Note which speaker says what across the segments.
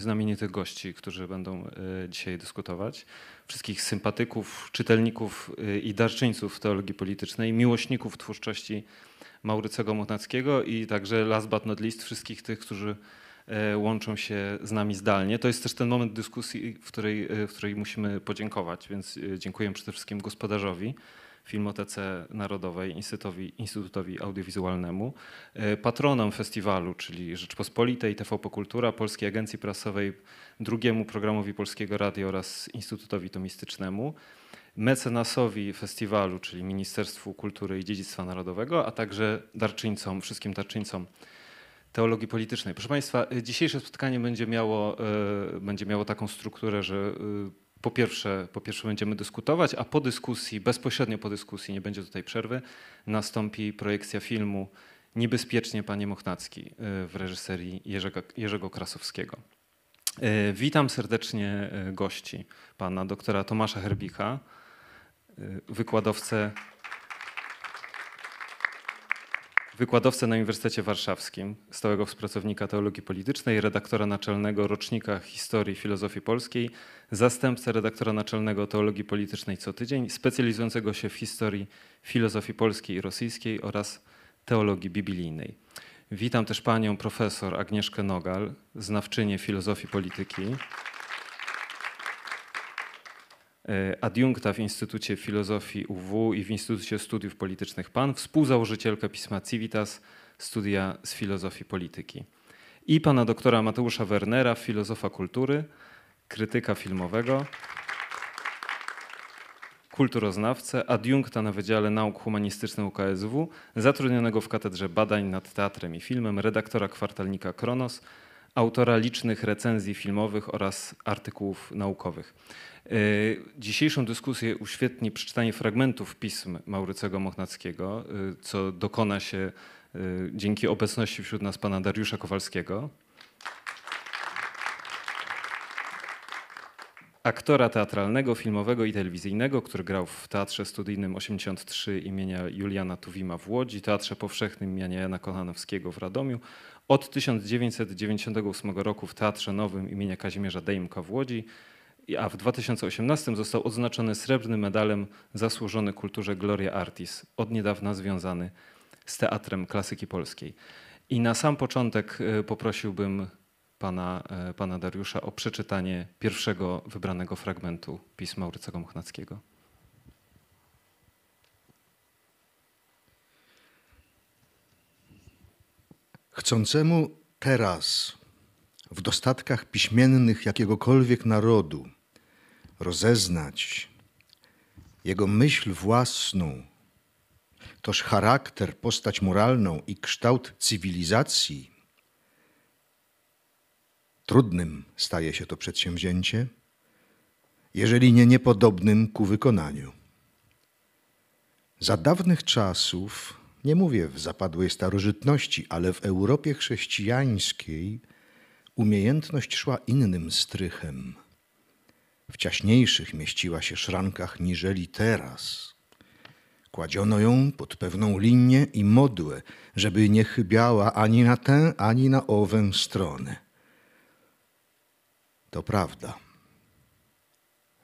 Speaker 1: znamienitych gości, którzy będą e, dzisiaj dyskutować, wszystkich sympatyków, czytelników e, i darczyńców teologii politycznej, miłośników twórczości Maurycego Motnackiego i także last but not least wszystkich tych, którzy e, łączą się z nami zdalnie. To jest też ten moment dyskusji, w której, w której musimy podziękować, więc dziękuję przede wszystkim gospodarzowi. Filmotece Narodowej, Instytutowi, Instytutowi Audiowizualnemu, e, patronom festiwalu, czyli Rzeczpospolitej, TVP Kultura, Polskiej Agencji Prasowej, drugiemu programowi Polskiego Radia oraz Instytutowi Tomistycznemu, mecenasowi festiwalu, czyli Ministerstwu Kultury i Dziedzictwa Narodowego, a także darczyńcom, wszystkim darczyńcom teologii politycznej. Proszę Państwa, e, dzisiejsze spotkanie będzie miało, e, będzie miało taką strukturę, że po pierwsze, po pierwsze będziemy dyskutować, a po dyskusji, bezpośrednio po dyskusji, nie będzie tutaj przerwy, nastąpi projekcja filmu Niebezpiecznie Panie Mochnacki y, w reżyserii Jerzego, Jerzego Krasowskiego. Y, witam serdecznie y, gości, pana doktora Tomasza Herbicha, wykładowcę wykładowcę na Uniwersytecie Warszawskim, stałego współpracownika teologii politycznej, redaktora naczelnego rocznika historii i filozofii polskiej, zastępcę redaktora naczelnego teologii politycznej co tydzień, specjalizującego się w historii filozofii polskiej i rosyjskiej oraz teologii biblijnej. Witam też panią profesor Agnieszkę Nogal, znawczynię filozofii polityki. E, adiunkta w Instytucie Filozofii UW i w Instytucie Studiów Politycznych PAN, współzałożycielka pisma Civitas, studia z filozofii polityki. I pana doktora Mateusza Wernera, filozofa kultury, krytyka filmowego, kulturoznawcę, adiunkta na Wydziale Nauk Humanistycznych UKSW, zatrudnionego w Katedrze Badań nad Teatrem i Filmem, redaktora kwartalnika Kronos, autora licznych recenzji filmowych oraz artykułów naukowych. Y, dzisiejszą dyskusję uświetni przeczytanie fragmentów pism Maurycego Mochnackiego, y, co dokona się y, dzięki obecności wśród nas pana Dariusza Kowalskiego. Aktora teatralnego, filmowego i telewizyjnego, który grał w Teatrze Studyjnym 83 imienia Juliana Tuwima w Łodzi, Teatrze Powszechnym imienia Jana Kochanowskiego w Radomiu od 1998 roku w Teatrze Nowym imienia Kazimierza Dejmka w Łodzi, a w 2018 został odznaczony srebrnym medalem zasłużony kulturze Gloria Artis, od niedawna związany z Teatrem Klasyki Polskiej. I na sam początek e, poprosiłbym pana, e, pana Dariusza o przeczytanie pierwszego wybranego fragmentu pisma Urycego Mochnackiego.
Speaker 2: Chcącemu teraz, w dostatkach piśmiennych jakiegokolwiek narodu, rozeznać jego myśl własną, toż charakter, postać moralną i kształt cywilizacji, trudnym staje się to przedsięwzięcie, jeżeli nie niepodobnym ku wykonaniu. Za dawnych czasów nie mówię w zapadłej starożytności, ale w Europie chrześcijańskiej umiejętność szła innym strychem. W ciaśniejszych mieściła się szrankach niżeli teraz. Kładziono ją pod pewną linię i modłę, żeby nie chybiała ani na tę, ani na owę stronę. To prawda.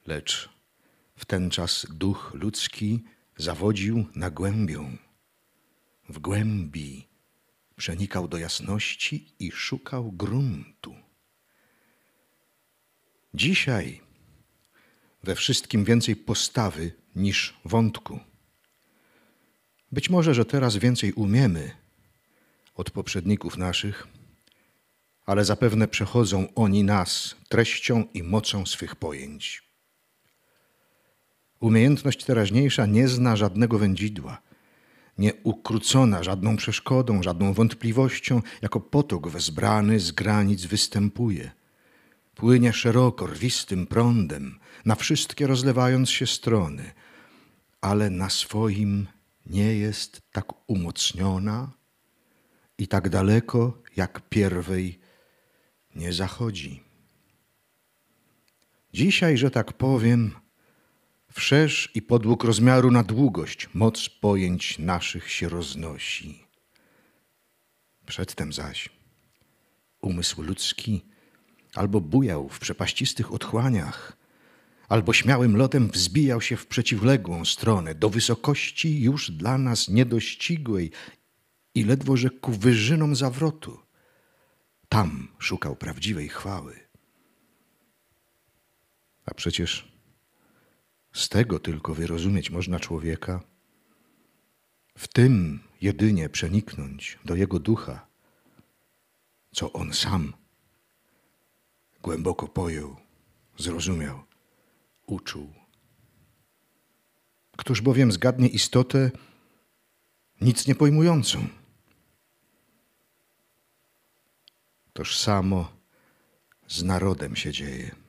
Speaker 2: Lecz w ten czas duch ludzki zawodził na głębią w głębi przenikał do jasności i szukał gruntu. Dzisiaj we wszystkim więcej postawy niż wątku. Być może, że teraz więcej umiemy od poprzedników naszych, ale zapewne przechodzą oni nas treścią i mocą swych pojęć. Umiejętność teraźniejsza nie zna żadnego wędzidła nieukrócona żadną przeszkodą, żadną wątpliwością, jako potok wezbrany z granic występuje. Płynie szeroko, rwistym prądem, na wszystkie rozlewając się strony, ale na swoim nie jest tak umocniona i tak daleko, jak pierwej nie zachodzi. Dzisiaj, że tak powiem, Wszerz i podług rozmiaru na długość moc pojęć naszych się roznosi. Przedtem zaś umysł ludzki albo bujał w przepaścistych otchłaniach, albo śmiałym lotem wzbijał się w przeciwległą stronę, do wysokości już dla nas niedościgłej i ledwo że ku wyżynom zawrotu. Tam szukał prawdziwej chwały. A przecież z tego tylko wyrozumieć można człowieka, w tym jedynie przeniknąć do jego ducha, co on sam głęboko pojął, zrozumiał, uczuł. Któż bowiem zgadnie istotę nic nie pojmującą? Toż samo z narodem się dzieje.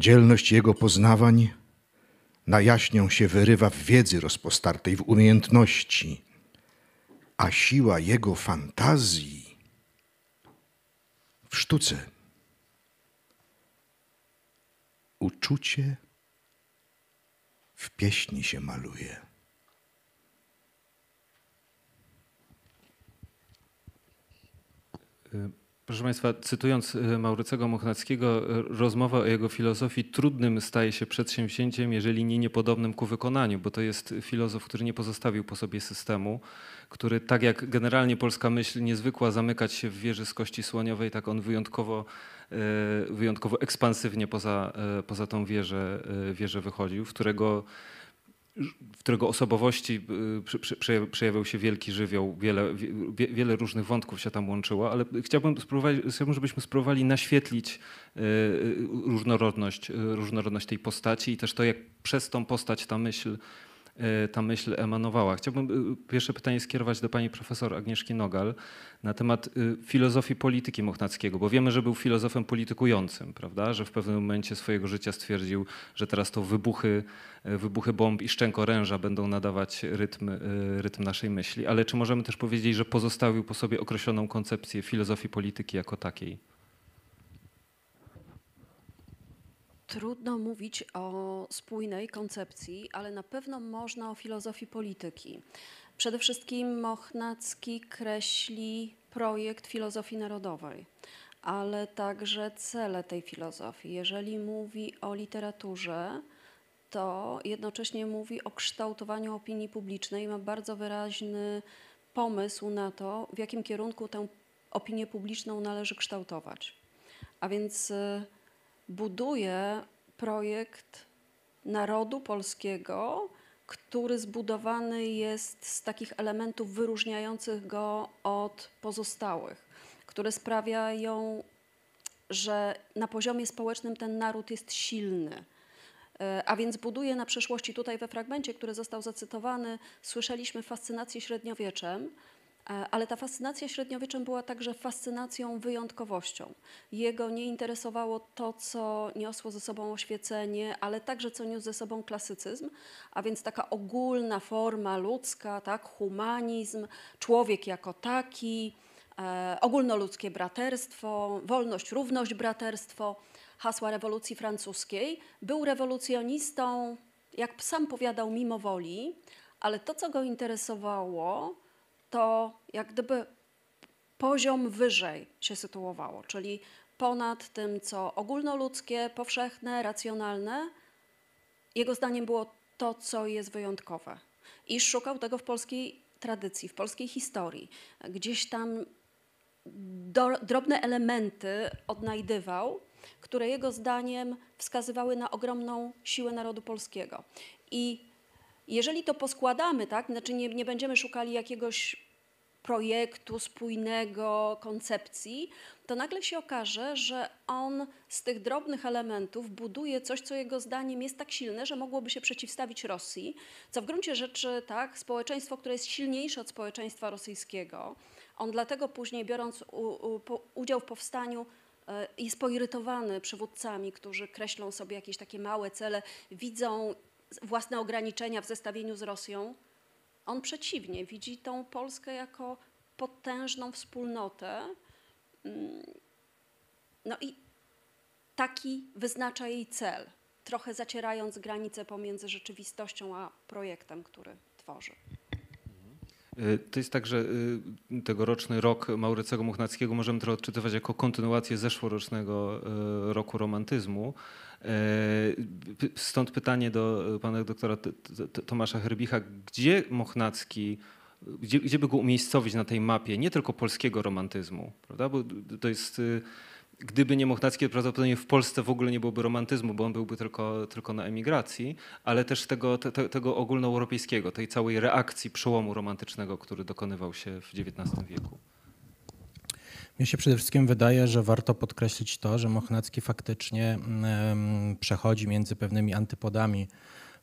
Speaker 2: Dzielność jego poznawań na jaśnią się wyrywa w wiedzy rozpostartej w umiejętności, a siła jego fantazji w sztuce. Uczucie w pieśni się maluje.
Speaker 1: Proszę Państwa, cytując e, Maurycego Mochnackiego, e, rozmowa o jego filozofii trudnym staje się przedsięwzięciem, jeżeli nie niepodobnym ku wykonaniu, bo to jest filozof, który nie pozostawił po sobie systemu, który tak jak generalnie polska myśl niezwykła zamykać się w wieży z kości słoniowej, tak on wyjątkowo, e, wyjątkowo ekspansywnie poza, poza tą wieżę, wieżę wychodził, w którego w którego osobowości y, przejawiał się wielki żywioł, wiele, wiele różnych wątków się tam łączyło, ale chciałbym, spróbować, chciałbym żebyśmy spróbowali naświetlić y, y, różnorodność, różnorodność tej postaci i też to, jak przez tą postać ta myśl Y, ta myśl emanowała. Chciałbym y, pierwsze pytanie skierować do pani profesor Agnieszki Nogal na temat y, filozofii polityki Mochnackiego, bo wiemy, że był filozofem politykującym, prawda? Że w pewnym momencie swojego życia stwierdził, że teraz to wybuchy, wybuchy bomb i szczęk oręża będą nadawać rytm, rytm naszej myśli. Ale czy możemy też powiedzieć, że pozostawił po sobie określoną koncepcję filozofii polityki jako takiej?
Speaker 3: Trudno mówić o spójnej koncepcji, ale na pewno można o filozofii polityki. Przede wszystkim Mochnacki kreśli projekt filozofii narodowej, ale także cele tej filozofii. Jeżeli mówi o literaturze, to jednocześnie mówi o kształtowaniu opinii publicznej, ma bardzo wyraźny pomysł na to, w jakim kierunku tę opinię publiczną należy kształtować. A więc y, buduje projekt narodu polskiego, który zbudowany jest z takich elementów wyróżniających go od pozostałych, które sprawiają, że na poziomie społecznym ten naród jest silny. E, a więc buduje na przeszłości tutaj we fragmencie, który został zacytowany, słyszeliśmy fascynację średniowieczem E, ale ta fascynacja średniowieczem była także fascynacją wyjątkowością. Jego nie interesowało to, co niosło ze sobą oświecenie, ale także co niósł ze sobą klasycyzm, a więc taka ogólna forma ludzka, tak, humanizm, człowiek jako taki, e, ogólnoludzkie braterstwo, wolność, równość, braterstwo, hasła rewolucji francuskiej. Był rewolucjonistą, jak sam powiadał, mimo woli, ale to, co go interesowało, to jak gdyby poziom wyżej się sytuowało, czyli ponad tym, co ogólnoludzkie, powszechne, racjonalne, jego zdaniem było to, co jest wyjątkowe. I szukał tego w polskiej tradycji, w polskiej historii. Gdzieś tam do, drobne elementy odnajdywał, które jego zdaniem wskazywały na ogromną siłę narodu polskiego. I jeżeli to poskładamy, tak, znaczy nie, nie będziemy szukali jakiegoś projektu spójnego, koncepcji, to nagle się okaże, że on z tych drobnych elementów buduje coś, co jego zdaniem jest tak silne, że mogłoby się przeciwstawić Rosji, co w gruncie rzeczy tak, społeczeństwo, które jest silniejsze od społeczeństwa rosyjskiego, on dlatego później biorąc u, u, udział w powstaniu e, jest poirytowany przywódcami, którzy kreślą sobie jakieś takie małe cele, widzą własne ograniczenia w zestawieniu z Rosją. On przeciwnie, widzi tą Polskę jako potężną wspólnotę. Mm, no i taki wyznacza jej cel, trochę zacierając granice pomiędzy rzeczywistością a projektem, który tworzy.
Speaker 1: Mhm. Y, to jest tak, że y, tegoroczny rok Maurycego Muchnackiego możemy trochę odczytywać jako kontynuację zeszłorocznego y, roku romantyzmu. E, stąd pytanie do pana doktora Tomasza Herbicha, gdzie Mochnacki gdzie, gdzie by go umiejscowić na tej mapie, nie tylko polskiego romantyzmu, prawda? Bo to jest, y, gdyby nie Mochnacki, to prawdopodobnie w Polsce w ogóle nie byłoby romantyzmu, bo on byłby tylko, tylko na emigracji, ale też tego, te, tego ogólnoeuropejskiego, tej całej reakcji przełomu romantycznego, który dokonywał się w XIX wieku.
Speaker 4: Mnie się przede wszystkim wydaje, że warto podkreślić to, że Mochnacki faktycznie przechodzi między pewnymi antypodami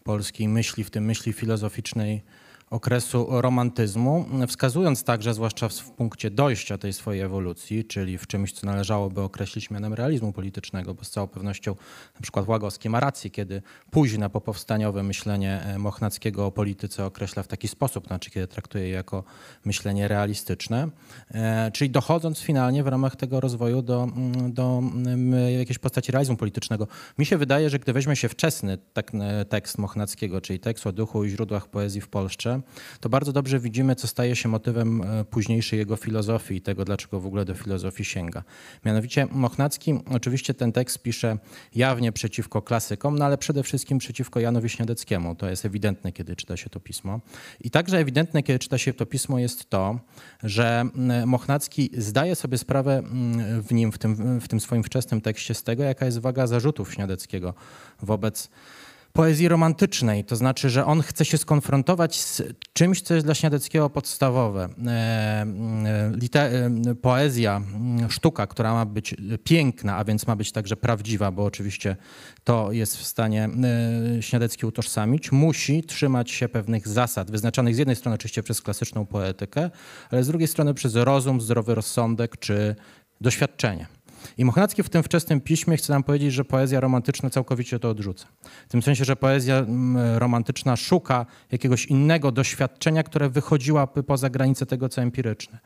Speaker 4: polskiej myśli, w tym myśli filozoficznej okresu romantyzmu, wskazując także, zwłaszcza w punkcie dojścia tej swojej ewolucji, czyli w czymś, co należałoby określić mianem realizmu politycznego, bo z całą pewnością na przykład Łagowski ma rację, kiedy późne popowstaniowe myślenie e, Mochnackiego o polityce określa w taki sposób, znaczy kiedy traktuje je jako myślenie realistyczne, e, czyli dochodząc finalnie w ramach tego rozwoju do, do jakiejś postaci realizmu politycznego. Mi się wydaje, że gdy weźmie się wczesny e, tekst Mochnackiego, czyli tekst o duchu i źródłach poezji w Polsce, to bardzo dobrze widzimy, co staje się motywem e, późniejszej jego filozofii i tego, dlaczego w ogóle do filozofii sięga. Mianowicie Mochnacki oczywiście ten tekst pisze jawnie przeciwko klasykom, no ale przede wszystkim przeciwko Janowi Śniadeckiemu. To jest ewidentne, kiedy czyta się to pismo. I także ewidentne, kiedy czyta się to pismo jest to, że Mochnacki zdaje sobie sprawę w nim, w tym, w tym swoim wczesnym tekście z tego, jaka jest waga zarzutów Śniadeckiego wobec poezji romantycznej, to znaczy, że on chce się skonfrontować z czymś, co jest dla Śniadeckiego podstawowe. E, e, e, poezja, mm, sztuka, która ma być piękna, a więc ma być także prawdziwa, bo oczywiście to jest w stanie Śniadecki utożsamić, musi trzymać się pewnych zasad, wyznaczonych z jednej strony oczywiście przez klasyczną poetykę, ale z drugiej strony przez rozum, zdrowy rozsądek czy doświadczenie. I Mochnacki w tym wczesnym piśmie chce nam powiedzieć, że poezja romantyczna całkowicie to odrzuca. W tym sensie, że poezja mm, romantyczna szuka jakiegoś innego doświadczenia, które wychodziłaby poza granice tego, co empiryczne.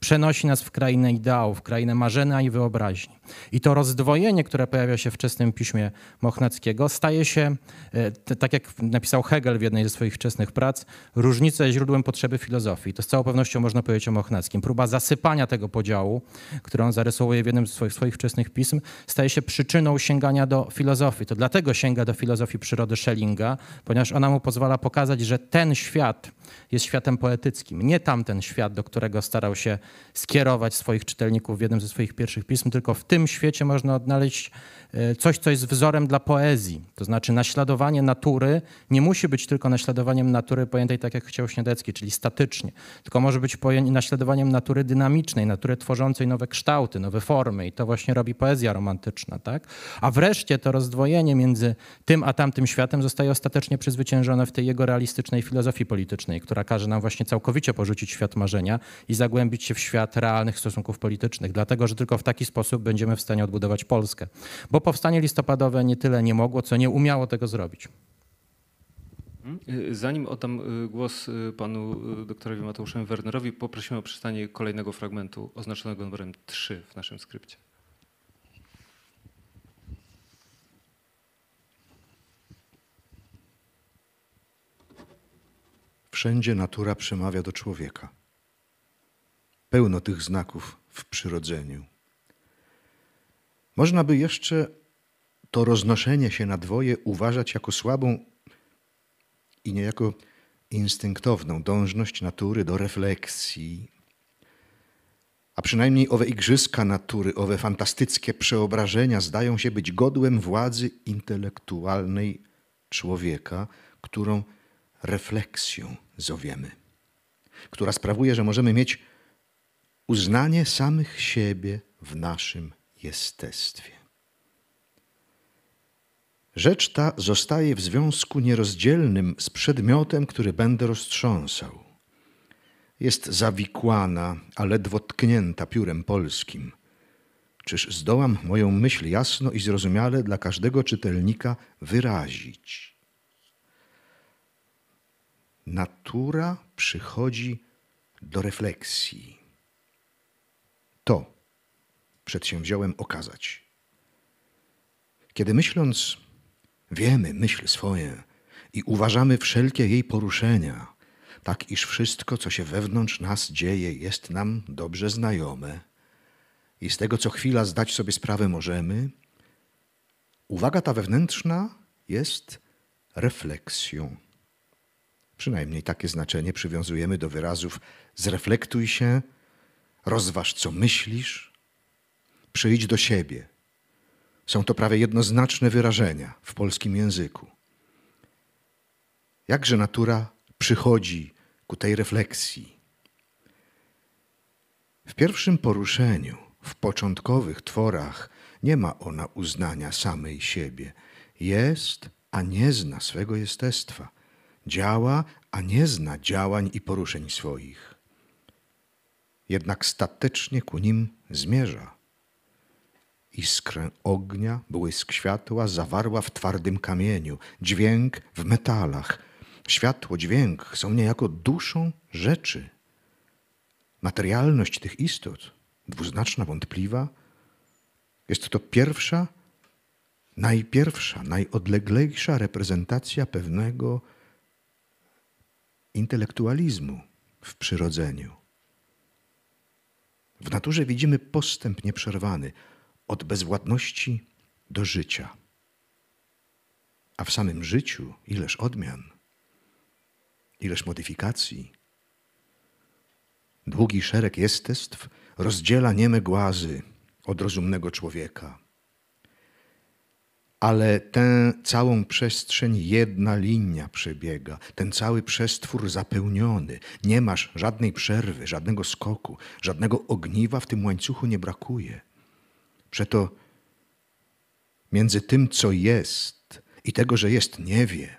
Speaker 4: Przenosi nas w krainę ideałów, w krainę marzenia i wyobraźni. I to rozdwojenie, które pojawia się w wczesnym piśmie Mochnackiego, staje się, e, tak jak napisał Hegel w jednej ze swoich wczesnych prac, różnicę źródłem potrzeby filozofii. To z całą pewnością można powiedzieć o Mochnackim. Próba zasypania tego podziału, który on zarysowuje w jednym z swoich, swoich swoich wczesnych pism, staje się przyczyną sięgania do filozofii. To dlatego sięga do filozofii przyrody Schellinga, ponieważ ona mu pozwala pokazać, że ten świat jest światem poetyckim, nie tamten świat, do którego starał się skierować swoich czytelników w jednym ze swoich pierwszych pism, tylko w tym świecie można odnaleźć e, coś, co jest wzorem dla poezji. To znaczy naśladowanie natury nie musi być tylko naśladowaniem natury pojętej tak, jak chciał Śniadecki, czyli statycznie, tylko może być naśladowaniem natury dynamicznej, natury tworzącej nowe kształty, nowe formy i to właśnie właśnie robi poezja romantyczna. Tak? A wreszcie to rozdwojenie między tym a tamtym światem zostaje ostatecznie przezwyciężone w tej jego realistycznej filozofii politycznej, która każe nam właśnie całkowicie porzucić świat marzenia i zagłębić się w świat realnych stosunków politycznych, dlatego że tylko w taki sposób będziemy w stanie odbudować Polskę. Bo powstanie listopadowe nie tyle nie mogło, co nie umiało tego zrobić.
Speaker 1: Hmm? Y, zanim oddam y, głos y, panu doktorowi Mateuszowi Wernerowi, poprosimy o przeczytanie kolejnego fragmentu oznaczonego numerem 3 w naszym skrypcie.
Speaker 2: Wszędzie natura przemawia do człowieka. Pełno tych znaków w przyrodzeniu. Można by jeszcze to roznoszenie się na dwoje uważać jako słabą i niejako instynktowną dążność natury do refleksji, a przynajmniej owe igrzyska natury, owe fantastyckie przeobrażenia zdają się być godłem władzy intelektualnej człowieka, którą refleksją zowiemy, która sprawuje, że możemy mieć uznanie samych siebie w naszym jestestwie. Rzecz ta zostaje w związku nierozdzielnym z przedmiotem, który będę roztrząsał. Jest zawikłana, a ledwo tknięta piórem polskim. Czyż zdołam moją myśl jasno i zrozumiale dla każdego czytelnika wyrazić? natura przychodzi do refleksji. To przedsięwziąłem okazać. Kiedy myśląc, wiemy myśl swoje i uważamy wszelkie jej poruszenia, tak iż wszystko, co się wewnątrz nas dzieje, jest nam dobrze znajome i z tego co chwila zdać sobie sprawę możemy, uwaga ta wewnętrzna jest refleksją. Przynajmniej takie znaczenie przywiązujemy do wyrazów zreflektuj się, rozważ co myślisz, przyjdź do siebie. Są to prawie jednoznaczne wyrażenia w polskim języku. Jakże natura przychodzi ku tej refleksji? W pierwszym poruszeniu, w początkowych tworach, nie ma ona uznania samej siebie. Jest, a nie zna swego jestestwa działa, a nie zna działań i poruszeń swoich. Jednak statecznie ku nim zmierza. Iskrę ognia, błysk światła zawarła w twardym kamieniu, dźwięk w metalach. Światło, dźwięk są niejako duszą rzeczy. Materialność tych istot, dwuznaczna, wątpliwa, jest to pierwsza najpierwsza, najodleglejsza reprezentacja pewnego intelektualizmu w przyrodzeniu. W naturze widzimy postęp nieprzerwany od bezwładności do życia. A w samym życiu ileż odmian, ileż modyfikacji. Długi szereg jestestw rozdziela nieme głazy od rozumnego człowieka ale tę całą przestrzeń jedna linia przebiega, ten cały przestwór zapełniony. Nie masz żadnej przerwy, żadnego skoku, żadnego ogniwa w tym łańcuchu nie brakuje. Przeto między tym, co jest i tego, że jest, nie wie,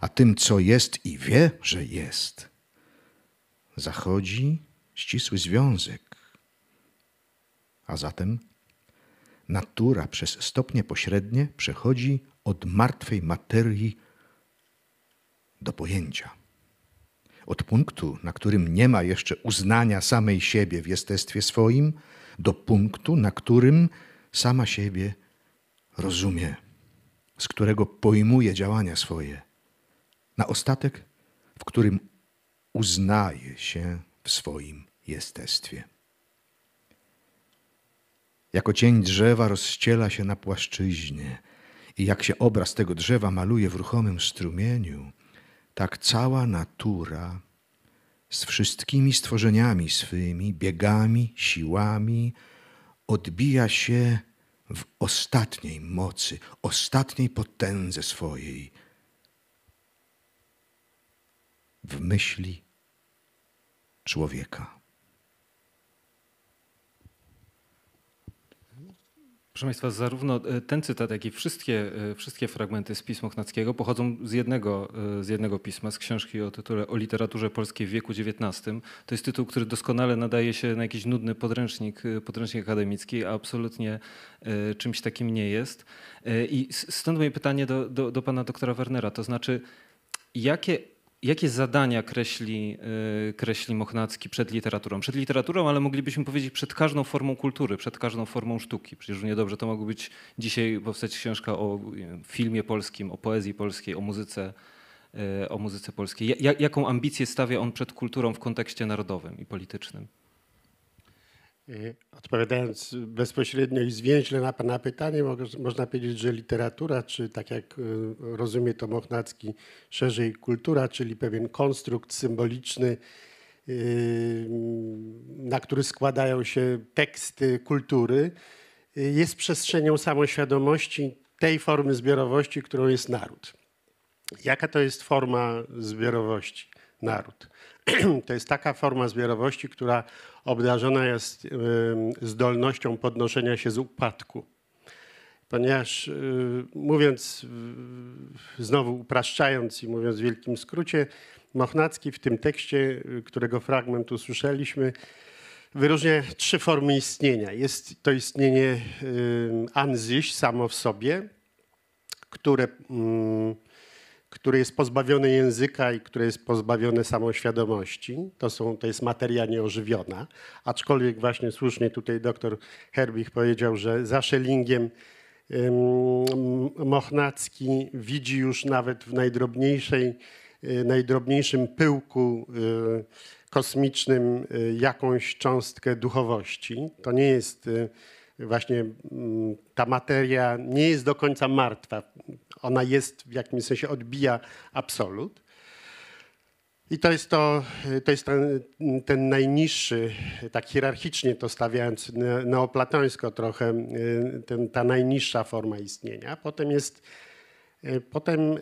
Speaker 2: a tym, co jest i wie, że jest, zachodzi ścisły związek. A zatem natura przez stopnie pośrednie przechodzi od martwej materii do pojęcia. Od punktu, na którym nie ma jeszcze uznania samej siebie w jestestwie swoim, do punktu, na którym sama siebie rozumie, z którego pojmuje działania swoje. Na ostatek, w którym uznaje się w swoim jestestwie. Jako cień drzewa rozciela się na płaszczyźnie i jak się obraz tego drzewa maluje w ruchomym strumieniu, tak cała natura z wszystkimi stworzeniami swymi, biegami, siłami odbija się w ostatniej mocy, ostatniej potędze swojej, w myśli człowieka.
Speaker 1: Proszę Państwa, zarówno e, ten cytat, jak i wszystkie, e, wszystkie fragmenty z pism Ochnackiego pochodzą z jednego, e, z jednego pisma, z książki o tytule O literaturze polskiej w wieku XIX. To jest tytuł, który doskonale nadaje się na jakiś nudny podręcznik, podręcznik akademicki, a absolutnie czymś takim nie jest. I stąd moje pytanie do, do, do pana doktora Wernera, to znaczy jakie Jakie zadania kreśli, y, kreśli Mochnacki przed literaturą? Przed literaturą, ale moglibyśmy powiedzieć przed każdą formą kultury, przed każdą formą sztuki. Przecież niedobrze to mogłoby być dzisiaj powstać książka o filmie polskim, o poezji polskiej, o muzyce, y, o muzyce polskiej. Jaką ambicję stawia on przed kulturą w kontekście narodowym i politycznym?
Speaker 5: Y, odpowiadając bezpośrednio i zwięźle na Pana pytanie, można powiedzieć, że literatura, czy tak jak y, rozumie to Mochnacki, szerzej kultura, czyli pewien konstrukt symboliczny, y, na który składają się teksty kultury, jest przestrzenią samoświadomości tej formy zbiorowości, którą jest naród. Jaka to jest forma zbiorowości? Naród. to jest taka forma zbiorowości, która obdarzona jest zdolnością podnoszenia się z upadku. Ponieważ y, mówiąc, znowu upraszczając i mówiąc w wielkim skrócie, Mochnacki w tym tekście, y, którego fragment usłyszeliśmy, wyróżnia trzy formy istnienia. Jest to istnienie anzyś samo w sobie, które mm, które jest pozbawione języka i które jest pozbawione samoświadomości. To, są, to jest materia nieożywiona. Aczkolwiek właśnie słusznie tutaj doktor Herbich powiedział, że za Schellingiem Mochnacki widzi już nawet w najdrobniejszej, e, najdrobniejszym pyłku e, kosmicznym e, jakąś cząstkę duchowości. To nie jest właśnie mm, ta materia nie jest do końca martwa. Ona jest w jakimś sensie odbija absolut. I to jest, to, to jest ten, ten najniższy, tak hierarchicznie to stawiając neoplatońsko trochę, y, ten, ta najniższa forma istnienia. Potem jest, y, potem yy,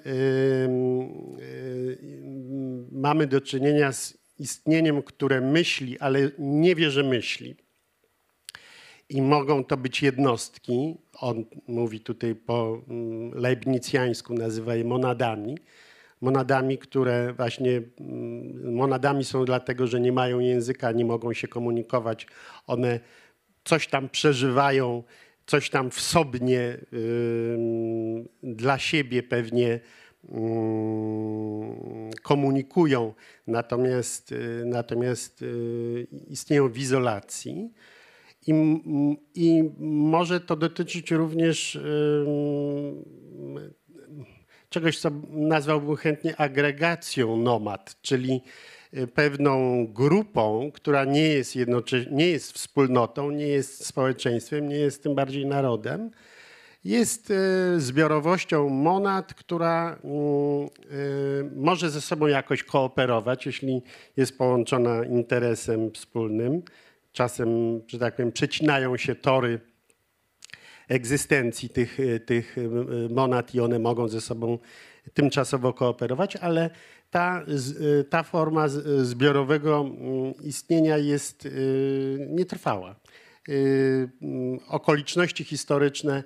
Speaker 5: yy, mamy do czynienia z istnieniem, które myśli, ale nie wie, że myśli i mogą to być jednostki. On mówi tutaj po mm, leibnicjańsku, nazywa je monadami. Monadami, które właśnie mm, monadami są dlatego, że nie mają języka, nie mogą się komunikować. One coś tam przeżywają, coś tam w sobie dla siebie pewnie komunikują, natomiast, y, natomiast y, istnieją w izolacji. I, I, może to dotyczyć również czegoś, co nazwałbym chętnie agregacją nomad, czyli y, pewną grupą, która nie jest, nie jest wspólnotą, nie jest społeczeństwem, nie jest tym bardziej narodem. Jest y, zbiorowością monad, która mm, y, może ze sobą jakoś kooperować, jeśli jest połączona interesem wspólnym czasem, że tak powiem, przecinają się tory egzystencji tych, tych y, y, monad i one mogą ze sobą tymczasowo kooperować, ale ta, y, ta forma zbiorowego mm, istnienia jest nietrwała. Mm, okoliczności historyczne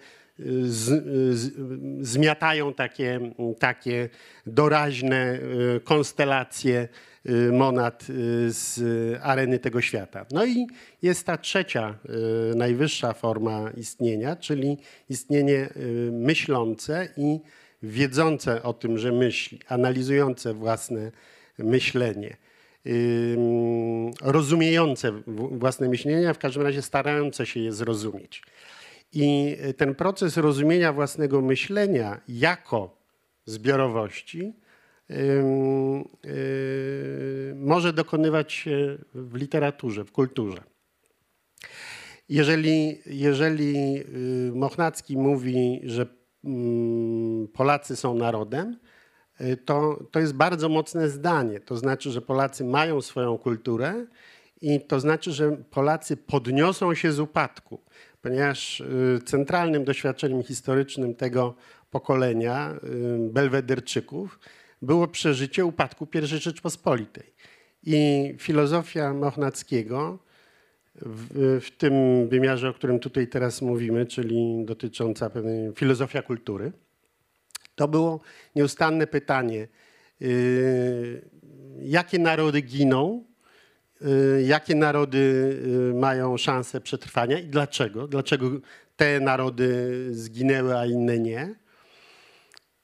Speaker 5: z, z, zmiatają takie, takie doraźne e, konstelacje e, monad e, z areny tego świata. No i jest ta trzecia, najwyższa forma istnienia, czyli istnienie myślące i wiedzące o tym, że myśli, analizujące własne myślenie rozumiejące własne myślenia, w każdym razie starające się je zrozumieć. I ten proces rozumienia własnego myślenia jako zbiorowości może dokonywać się w literaturze, w kulturze. Jeżeli, jeżeli y, Mochnacki mówi, że mm, Polacy są narodem, y, to, to jest bardzo mocne zdanie. To znaczy, że Polacy mają swoją kulturę i to znaczy, że Polacy podniosą się z upadku ponieważ y, centralnym doświadczeniem historycznym tego pokolenia y, belwederczyków było przeżycie upadku I Rzeczpospolitej. I filozofia Mochnackiego w, w tym wymiarze, o którym tutaj teraz mówimy, czyli dotycząca pewnej filozofia kultury, to było nieustanne pytanie, y, jakie narody giną, Y, jakie narody y, mają szansę przetrwania i dlaczego. Dlaczego te narody zginęły, a inne nie.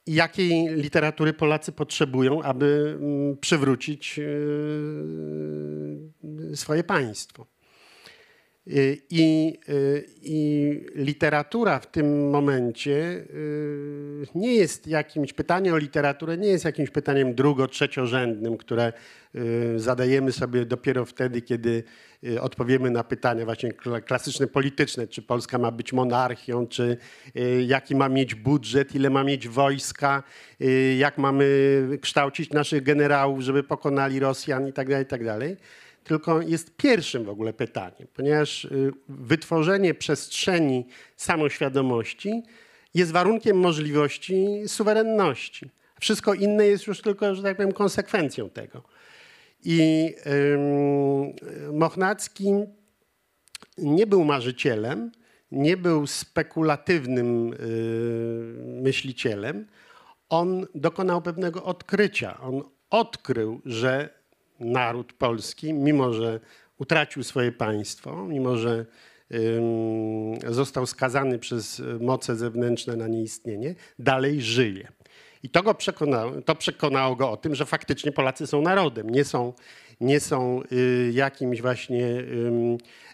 Speaker 5: I jakiej literatury Polacy potrzebują, aby mm, przywrócić y, swoje państwo. Y, I, y, I, literatura w tym momencie y, nie jest jakimś, pytaniem o literaturę nie jest jakimś pytaniem drugo, trzeciorzędnym, które zadajemy sobie dopiero wtedy, kiedy odpowiemy na pytania właśnie klasyczne polityczne, czy Polska ma być monarchią, czy jaki ma mieć budżet, ile ma mieć wojska, jak mamy kształcić naszych generałów, żeby pokonali Rosjan itd. Tak itd. Tak tylko jest pierwszym w ogóle pytaniem, ponieważ y, wytworzenie przestrzeni samoświadomości jest warunkiem możliwości suwerenności. Wszystko inne jest już tylko, że tak powiem, konsekwencją tego. I ym, Mochnacki nie był marzycielem, nie był spekulatywnym yy, myślicielem. On dokonał pewnego odkrycia. On odkrył, że naród polski, mimo że utracił swoje państwo, mimo że został skazany przez moce zewnętrzne na nieistnienie, dalej żyje. I to, go przekonało, to przekonało go o tym, że faktycznie Polacy są narodem, nie są, nie są y, jakimś właśnie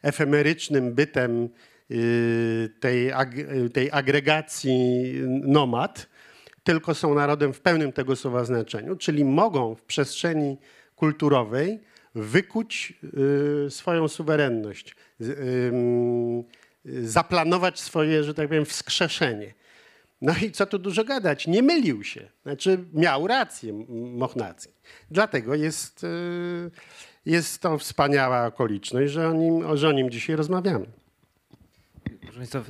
Speaker 5: efemerycznym bytem y, tej, tej agregacji nomad, tylko są narodem w pełnym tego słowa znaczeniu, czyli mogą w przestrzeni kulturowej wykuć y, swoją suwerenność, zaplanować swoje, że tak powiem, wskrzeszenie. No i co tu dużo gadać, nie mylił się. Znaczy miał rację Mochnacki. Dlatego jest, y, jest to wspaniała okoliczność, że o, nim, że o nim dzisiaj rozmawiamy.
Speaker 1: Proszę Państwa,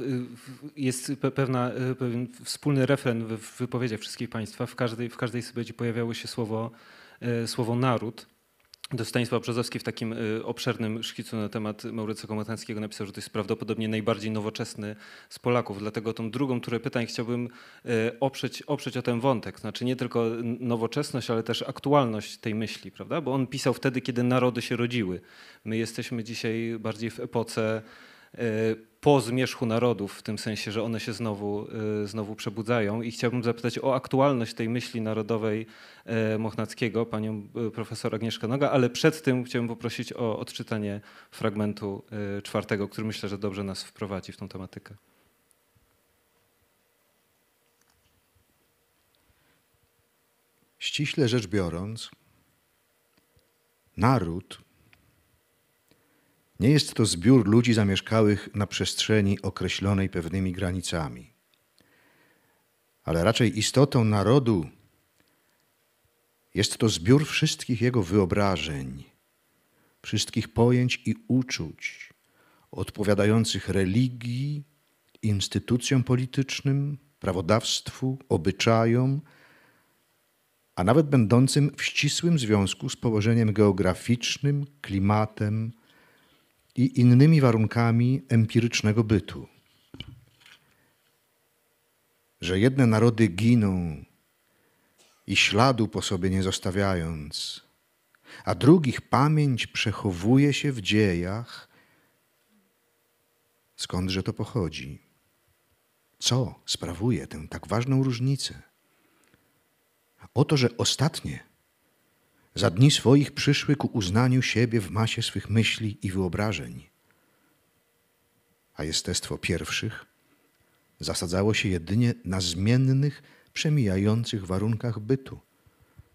Speaker 1: jest pewna, e, pewien wspólny refren w wypowiedziach wszystkich Państwa. W każdej, w każdej sobie pojawiało się słowo E, słowo naród. Do Stanisław Brzozowski w takim e, obszernym szkicu na temat Maurycy Komatańskiego napisał, że to jest prawdopodobnie najbardziej nowoczesny z Polaków. Dlatego tą drugą turę pytań chciałbym e, oprzeć, oprzeć o ten wątek. Znaczy nie tylko nowoczesność, ale też aktualność tej myśli, prawda? Bo on pisał wtedy, kiedy narody się rodziły. My jesteśmy dzisiaj bardziej w epoce Y, po zmierzchu narodów, w tym sensie, że one się znowu, y, znowu przebudzają. I chciałbym zapytać o aktualność tej myśli narodowej y, Mochnackiego, panią profesor Agnieszka Noga, ale przed tym chciałbym poprosić o odczytanie fragmentu czwartego, który myślę, że dobrze nas wprowadzi w tą tematykę.
Speaker 2: Ściśle rzecz biorąc, naród nie jest to zbiór ludzi zamieszkałych na przestrzeni określonej pewnymi granicami, ale raczej istotą narodu jest to zbiór wszystkich jego wyobrażeń, wszystkich pojęć i uczuć odpowiadających religii, instytucjom politycznym, prawodawstwu, obyczajom, a nawet będącym w ścisłym związku z położeniem geograficznym, klimatem, i innymi warunkami empirycznego bytu. Że jedne narody giną i śladu po sobie nie zostawiając, a drugich pamięć przechowuje się w dziejach, skądże to pochodzi. Co sprawuje tę tak ważną różnicę? Oto, że ostatnie za dni swoich przyszły ku uznaniu siebie w masie swych myśli i wyobrażeń. A jestestwo pierwszych zasadzało się jedynie na zmiennych, przemijających warunkach bytu.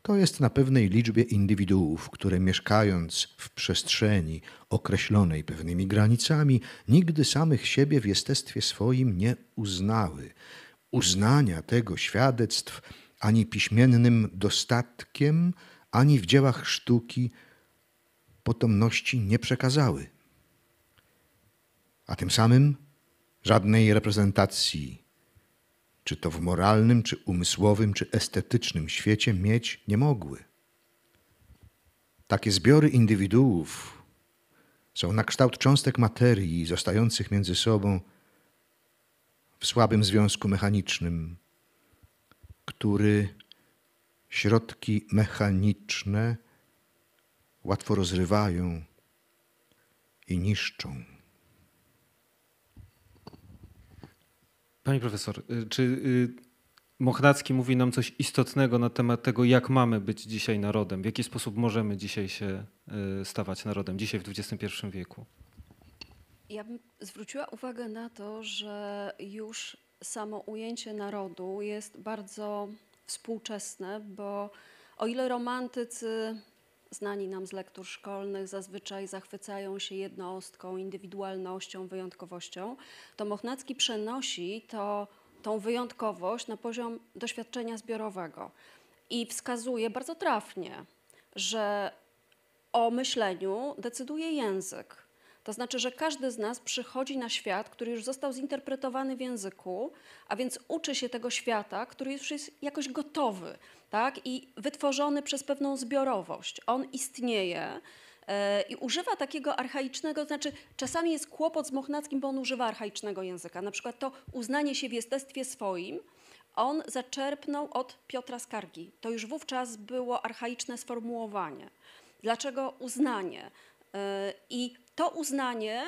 Speaker 2: To jest na pewnej liczbie indywiduów, które mieszkając w przestrzeni określonej pewnymi granicami, nigdy samych siebie w jestestwie swoim nie uznały. Uznania tego świadectw ani piśmiennym dostatkiem, ani w dziełach sztuki potomności nie przekazały. A tym samym żadnej reprezentacji, czy to w moralnym, czy umysłowym, czy estetycznym świecie mieć nie mogły. Takie zbiory indywiduów są na kształt cząstek materii zostających między sobą w słabym związku mechanicznym, który środki mechaniczne łatwo rozrywają i niszczą.
Speaker 1: Pani profesor, y, czy y, Mochnacki mówi nam coś istotnego na temat tego, jak mamy być dzisiaj narodem, w jaki sposób możemy dzisiaj się y, stawać narodem, dzisiaj w XXI wieku?
Speaker 3: Ja bym zwróciła uwagę na to, że już samo ujęcie narodu jest bardzo współczesne, bo o ile romantycy znani nam z lektur szkolnych zazwyczaj zachwycają się jednostką, indywidualnością, wyjątkowością, to Mochnacki przenosi to, tą wyjątkowość na poziom doświadczenia zbiorowego i wskazuje bardzo trafnie, że o myśleniu decyduje język to znaczy, że każdy z nas przychodzi na świat, który już został zinterpretowany w języku, a więc uczy się tego świata, który już jest jakoś gotowy tak? i wytworzony przez pewną zbiorowość. On istnieje. E, I używa takiego archaicznego, znaczy czasami jest kłopot z Mochnackim, bo on używa archaicznego języka. Na przykład to uznanie się w jestestwie swoim, on zaczerpnął od Piotra Skargi. To już wówczas było archaiczne sformułowanie. Dlaczego uznanie? E, I to uznanie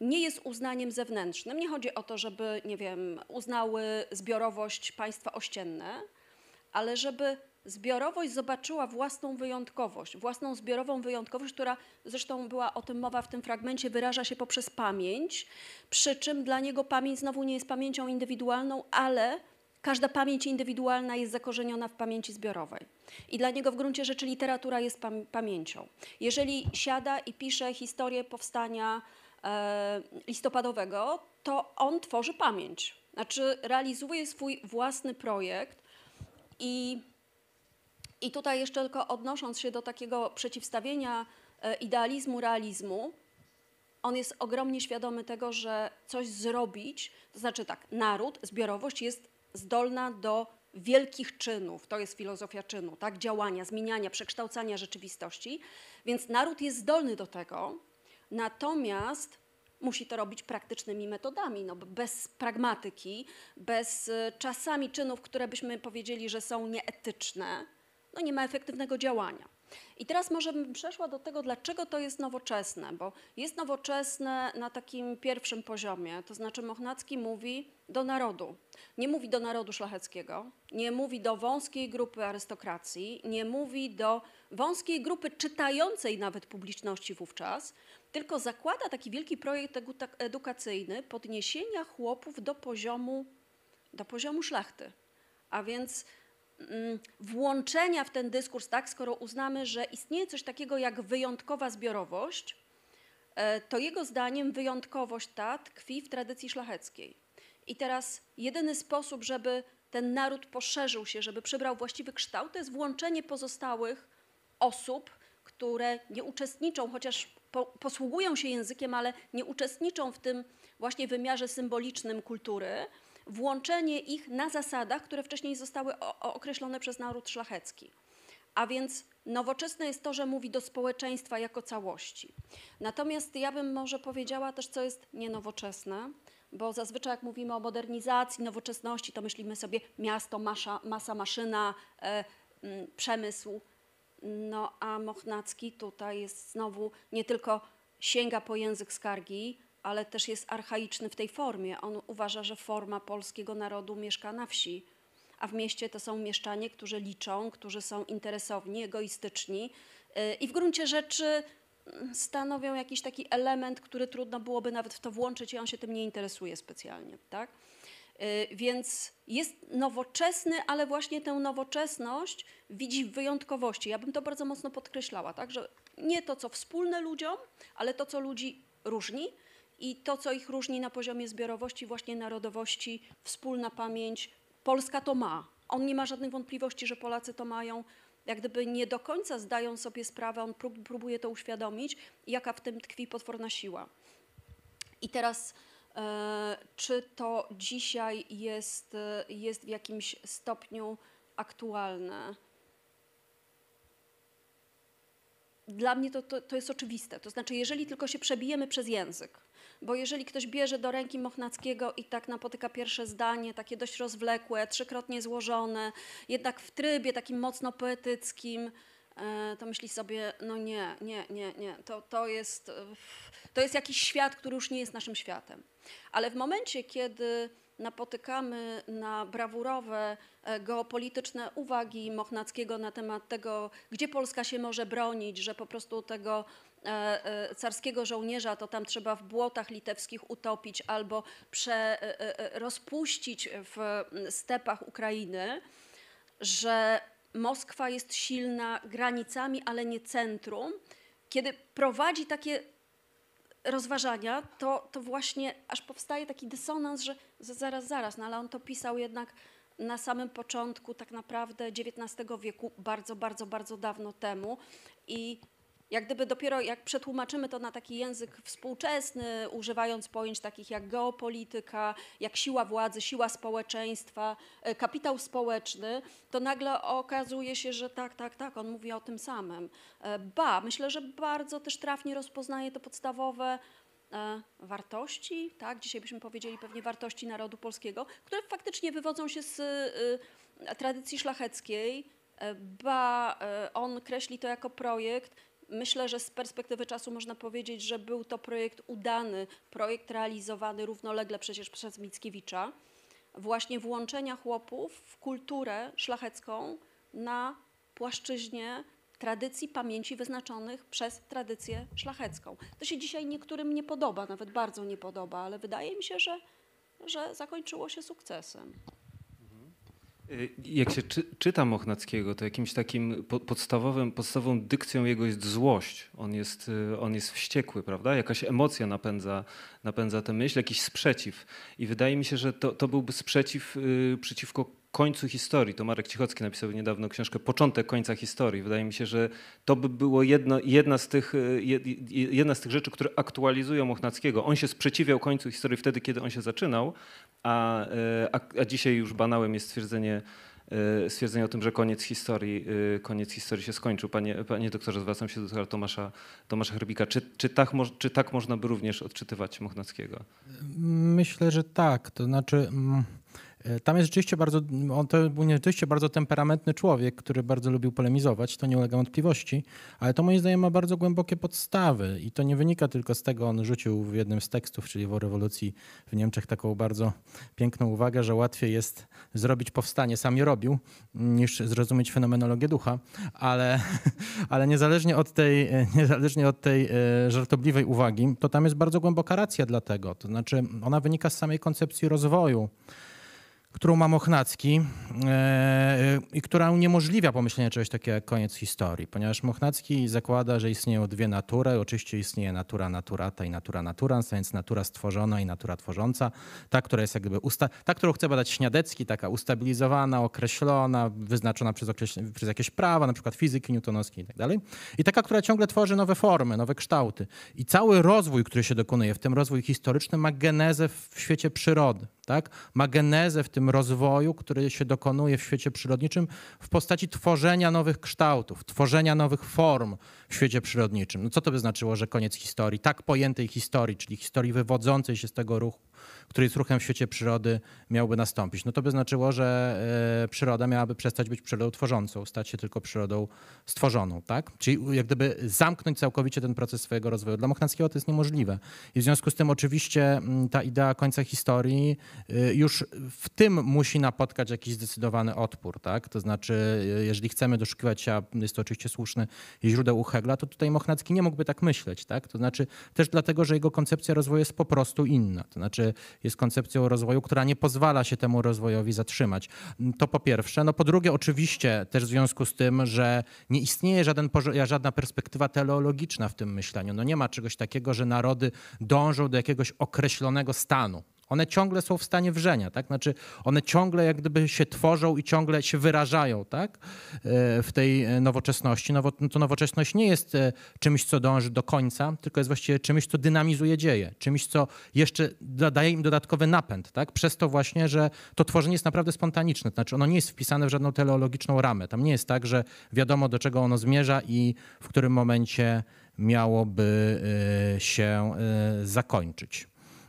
Speaker 3: nie jest uznaniem zewnętrznym. Nie chodzi o to, żeby, nie wiem, uznały zbiorowość państwa ościenne, ale żeby zbiorowość zobaczyła własną wyjątkowość, własną zbiorową wyjątkowość, która zresztą była o tym mowa w tym fragmencie, wyraża się poprzez pamięć, przy czym dla niego pamięć znowu nie jest pamięcią indywidualną, ale Każda pamięć indywidualna jest zakorzeniona w pamięci zbiorowej. I dla niego w gruncie rzeczy literatura jest pamięcią. Jeżeli siada i pisze historię powstania e, listopadowego, to on tworzy pamięć. Znaczy realizuje swój własny projekt i, i tutaj jeszcze tylko odnosząc się do takiego przeciwstawienia e, idealizmu, realizmu, on jest ogromnie świadomy tego, że coś zrobić, to znaczy tak, naród, zbiorowość jest zdolna do wielkich czynów, to jest filozofia czynu, tak? działania, zmieniania, przekształcania rzeczywistości, więc naród jest zdolny do tego, natomiast musi to robić praktycznymi metodami, no, bez pragmatyki, bez y, czasami czynów, które byśmy powiedzieli, że są nieetyczne, no nie ma efektywnego działania. I teraz może bym przeszła do tego, dlaczego to jest nowoczesne, bo jest nowoczesne na takim pierwszym poziomie, to znaczy Mochnacki mówi, do narodu. Nie mówi do narodu szlacheckiego, nie mówi do wąskiej grupy arystokracji, nie mówi do wąskiej grupy czytającej nawet publiczności wówczas, tylko zakłada taki wielki projekt edukacyjny podniesienia chłopów do poziomu, do poziomu szlachty. A więc mm, włączenia w ten dyskurs, tak, skoro uznamy, że istnieje coś takiego jak wyjątkowa zbiorowość, e, to jego zdaniem wyjątkowość ta tkwi w tradycji szlacheckiej. I teraz jedyny sposób, żeby ten naród poszerzył się, żeby przybrał właściwy kształt, to jest włączenie pozostałych osób, które nie uczestniczą, chociaż po, posługują się językiem, ale nie uczestniczą w tym właśnie wymiarze symbolicznym kultury, włączenie ich na zasadach, które wcześniej zostały o, określone przez naród szlachecki. A więc nowoczesne jest to, że mówi do społeczeństwa jako całości. Natomiast ja bym może powiedziała też, co jest nienowoczesne bo zazwyczaj jak mówimy o modernizacji, nowoczesności, to myślimy sobie miasto, masa, masa maszyna, e, m, przemysł. No a Mochnacki tutaj jest znowu nie tylko sięga po język skargi, ale też jest archaiczny w tej formie. On uważa, że forma polskiego narodu mieszka na wsi, a w mieście to są mieszczanie, którzy liczą, którzy są interesowni, egoistyczni e, i w gruncie rzeczy stanowią jakiś taki element, który trudno byłoby nawet w to włączyć i on się tym nie interesuje specjalnie, tak? Y, więc jest nowoczesny, ale właśnie tę nowoczesność widzi w wyjątkowości. Ja bym to bardzo mocno podkreślała, tak? Że nie to, co wspólne ludziom, ale to, co ludzi różni i to, co ich różni na poziomie zbiorowości, właśnie narodowości, wspólna pamięć. Polska to ma. On nie ma żadnych wątpliwości, że Polacy to mają jak gdyby nie do końca zdają sobie sprawę, on próbuje to uświadomić, jaka w tym tkwi potworna siła. I teraz e, czy to dzisiaj jest, e, jest w jakimś stopniu aktualne? Dla mnie to, to, to jest oczywiste. To znaczy, jeżeli tylko się przebijemy przez język, bo jeżeli ktoś bierze do ręki Mochnackiego i tak napotyka pierwsze zdanie, takie dość rozwlekłe, trzykrotnie złożone, jednak w trybie takim mocno poetyckim, e, to myśli sobie, no nie, nie, nie, nie, to, to, jest, e, to jest jakiś świat, który już nie jest naszym światem. Ale w momencie, kiedy napotykamy na brawurowe e, geopolityczne uwagi Mochnackiego na temat tego, gdzie Polska się może bronić, że po prostu tego E, e, carskiego żołnierza, to tam trzeba w błotach litewskich utopić albo prze, e, rozpuścić w mm, stepach Ukrainy, że Moskwa jest silna granicami, ale nie centrum. Kiedy prowadzi takie rozważania, to, to właśnie aż powstaje taki dysonans, że zaraz, zaraz, no ale on to pisał jednak na samym początku tak naprawdę XIX wieku, bardzo, bardzo, bardzo dawno temu i jak gdyby dopiero jak przetłumaczymy to na taki język współczesny, używając pojęć takich jak geopolityka, jak siła władzy, siła społeczeństwa, e, kapitał społeczny, to nagle okazuje się, że tak, tak, tak, on mówi o tym samym. E, ba, myślę, że bardzo też trafnie rozpoznaje te podstawowe e, wartości, tak, dzisiaj byśmy powiedzieli pewnie wartości narodu polskiego, które faktycznie wywodzą się z tradycji szlacheckiej, ba, on kreśli to jako projekt, Myślę, że z perspektywy czasu można powiedzieć, że był to projekt udany, projekt realizowany równolegle przecież przez Mickiewicza, właśnie włączenia chłopów w kulturę szlachecką na płaszczyźnie tradycji pamięci wyznaczonych przez tradycję szlachecką. To się dzisiaj niektórym nie podoba, nawet bardzo nie podoba, ale wydaje mi się, że, że zakończyło się sukcesem.
Speaker 1: Y, jak się czy, czyta Mochnackiego, to jakimś takim podstawowym, podstawową dykcją jego jest złość. On jest, y, on jest wściekły, prawda? Jakaś emocja napędza, napędza tę myśl, jakiś sprzeciw. I wydaje mi się, że to, to byłby sprzeciw y, przeciwko końcu historii. To Marek Cichocki napisał niedawno książkę Początek końca historii. Wydaje mi się, że to by było jedno, jedna, z tych, e, jedna z tych rzeczy, które aktualizują Mochnackiego. On się sprzeciwiał końcu historii wtedy, kiedy on się zaczynał, a, e, a, a dzisiaj już banałem jest stwierdzenie, e, stwierdzenie o tym, że koniec historii, koniec historii się skończył. Panie, panie doktorze, zwracam się do Tomasza, Tomasza Herbika. Czy, czy, tak, czy tak można by również odczytywać Mochnackiego?
Speaker 4: Myślę, że tak. To znaczy... Mm, E, tam jest rzeczywiście bardzo, on no, to był rzeczywiście bardzo temperamentny człowiek, który bardzo lubił polemizować, to nie ulega wątpliwości, ale to moim zdaniem ma bardzo głębokie podstawy i to nie wynika tylko z tego, on rzucił w jednym z tekstów, czyli o rewolucji w Niemczech, taką bardzo piękną uwagę, że łatwiej jest zrobić powstanie, sam je robił, niż zrozumieć fenomenologię ducha, ale, ale niezależnie, od tej, niezależnie od tej e, żartobliwej uwagi, to tam jest bardzo głęboka racja dla tego, to znaczy ona wynika z samej koncepcji rozwoju którą ma Mochnacki e, i która uniemożliwia pomyślenie czegoś takiego jak koniec historii, ponieważ Mochnacki zakłada, że istnieją dwie natury. Oczywiście istnieje natura naturata i natura naturans, a więc natura stworzona i natura tworząca. Ta, która jest jakby usta- ta, którą chce badać Śniadecki, taka ustabilizowana, określona, wyznaczona przez, określ- przez jakieś prawa, na przykład fizyki newtonowskiej i tak dalej. I taka, która ciągle tworzy nowe formy, nowe kształty. I cały rozwój, który się dokonuje, w tym rozwój historyczny, ma genezę w świecie przyrody tak? ma genezę w tym rozwoju, który się dokonuje w świecie przyrodniczym w postaci tworzenia nowych kształtów, tworzenia nowych form, w świecie przyrodniczym. No co to by znaczyło, że koniec historii, tak pojętej historii, czyli historii wywodzącej się z tego ruchu, który jest ruchem w świecie przyrody, miałby nastąpić? No to by znaczyło, że e, przyroda miałaby przestać być przyrodą tworzącą, stać się tylko przyrodą stworzoną, tak? Czyli jak gdyby zamknąć całkowicie ten proces swojego rozwoju. Dla Mochnackiego to jest niemożliwe. I w związku z tym oczywiście mm, ta idea końca historii y, już w tym musi napotkać jakiś zdecydowany odpór, tak? To znaczy, y, jeżeli chcemy doszukiwać się, jest to oczywiście słuszne, źródeł Szlegla, to tutaj Mochnacki nie mógłby tak myśleć. Tak? To znaczy też dlatego, że jego koncepcja rozwoju jest po prostu inna. To znaczy jest koncepcją rozwoju, która nie pozwala się temu rozwojowi zatrzymać. Mm, to po pierwsze. No po drugie oczywiście też w związku z tym, że nie istnieje żaden, żadna perspektywa teleologiczna w tym myśleniu. No nie ma czegoś takiego, że narody dążą do jakiegoś określonego stanu one ciągle są w stanie wrzenia, tak? Znaczy one ciągle jak gdyby się tworzą i ciągle się wyrażają, tak? E, w tej e, nowoczesności. Nowo, no to nowoczesność nie jest e, czymś, co dąży do końca, tylko jest właściwie czymś, co dynamizuje dzieje, czymś, co jeszcze daje im dodatkowy napęd, tak? Przez to właśnie, że to tworzenie jest naprawdę spontaniczne, znaczy ono nie jest wpisane w żadną teleologiczną ramę. Tam nie jest tak, że wiadomo do czego ono zmierza i w którym momencie miałoby się zakończyć.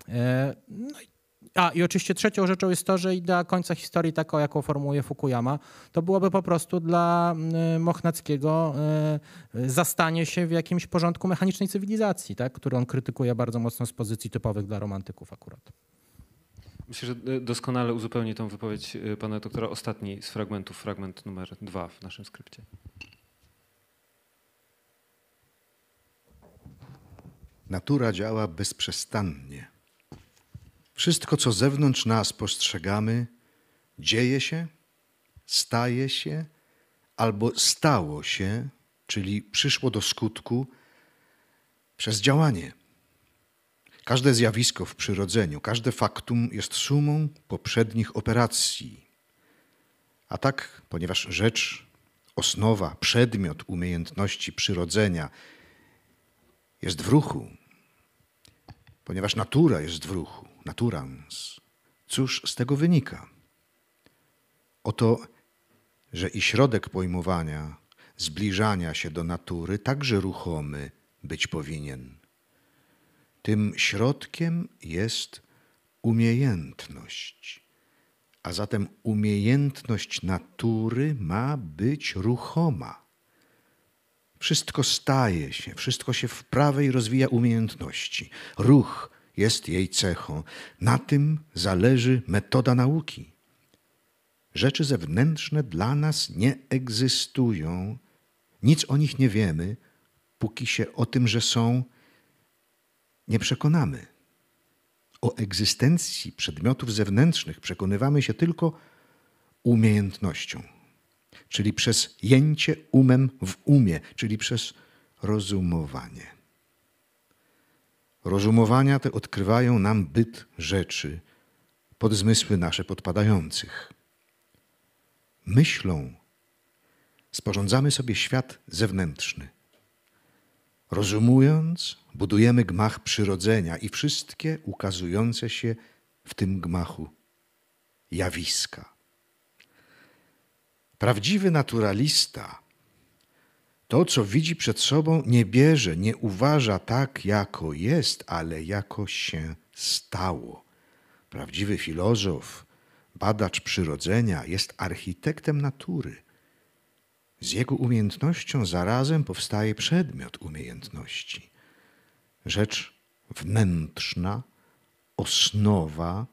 Speaker 4: E, no i a, i oczywiście trzecią rzeczą jest to, że idea końca historii, taką jaką formułuje Fukuyama, to byłoby po prostu dla Mochnackiego e, zastanie się w jakimś porządku mechanicznej cywilizacji, tak? który on krytykuje bardzo mocno z pozycji typowych dla romantyków akurat.
Speaker 1: Myślę, że e, doskonale uzupełni tą wypowiedź pana doktora ostatni z fragmentów, fragment numer dwa w naszym skrypcie.
Speaker 2: Natura działa bezprzestannie wszystko, co zewnątrz nas postrzegamy, dzieje się, staje się albo stało się, czyli przyszło do skutku przez działanie. Każde zjawisko w przyrodzeniu, każde faktum jest sumą poprzednich operacji. A tak, ponieważ rzecz, osnowa, przedmiot umiejętności przyrodzenia jest w ruchu, ponieważ natura jest w ruchu, naturans. Cóż z tego wynika? Oto, że i środek pojmowania, zbliżania się do natury, także ruchomy być powinien. Tym środkiem jest umiejętność, a zatem umiejętność natury ma być ruchoma. Wszystko staje się, wszystko się w prawej rozwija umiejętności. Ruch jest jej cechą. Na tym zależy metoda nauki. Rzeczy zewnętrzne dla nas nie egzystują, nic o nich nie wiemy, póki się o tym, że są, nie przekonamy. O egzystencji przedmiotów zewnętrznych przekonywamy się tylko umiejętnością, czyli przez jęcie umem w umie, czyli przez rozumowanie. Rozumowania te odkrywają nam byt rzeczy pod zmysły nasze podpadających. Myślą sporządzamy sobie świat zewnętrzny. Rozumując, budujemy gmach przyrodzenia i wszystkie ukazujące się w tym gmachu jawiska. Prawdziwy naturalista to, co widzi przed sobą, nie bierze, nie uważa tak, jako jest, ale jako się stało. Prawdziwy filozof, badacz przyrodzenia jest architektem natury. Z jego umiejętnością zarazem powstaje przedmiot umiejętności. Rzecz wnętrzna, osnowa,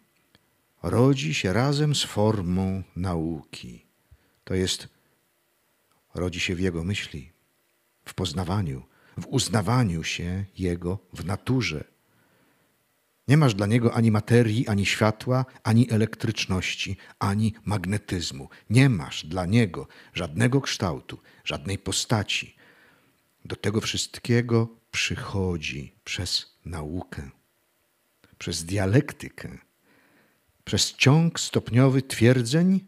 Speaker 2: rodzi się razem z formą nauki. To jest, rodzi się w jego myśli, w poznawaniu, w uznawaniu się Jego w naturze. Nie masz dla Niego ani materii, ani światła, ani elektryczności, ani magnetyzmu. Nie masz dla Niego żadnego kształtu, żadnej postaci. Do tego wszystkiego przychodzi przez naukę, przez dialektykę, przez ciąg stopniowy twierdzeń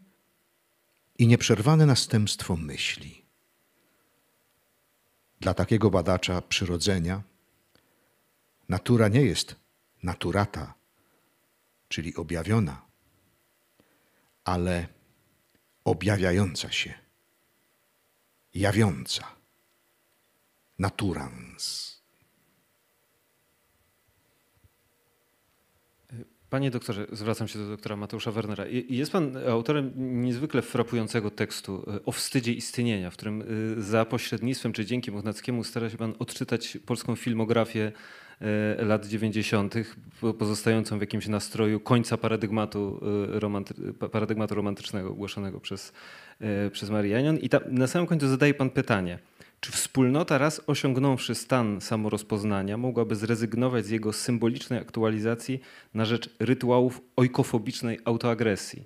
Speaker 2: i nieprzerwane następstwo myśli. Dla takiego badacza przyrodzenia natura nie jest naturata, czyli objawiona, ale objawiająca się, jawiąca, naturans.
Speaker 1: Panie doktorze, zwracam się do doktora Mateusza Wernera. Jest pan e, autorem niezwykle frapującego tekstu e, o wstydzie istnienia, w którym e, za pośrednictwem czy dzięki Mochnackiemu stara się pan odczytać polską filmografię lat 90., pozostającą w jakimś nastroju końca paradygmatu, romanty, paradygmatu romantycznego ogłoszonego przez, przez Marianion. I na samym końcu zadaje pan pytanie – czy wspólnota raz osiągnąwszy stan samorozpoznania mogłaby zrezygnować z jego symbolicznej aktualizacji na rzecz rytuałów ojkofobicznej autoagresji?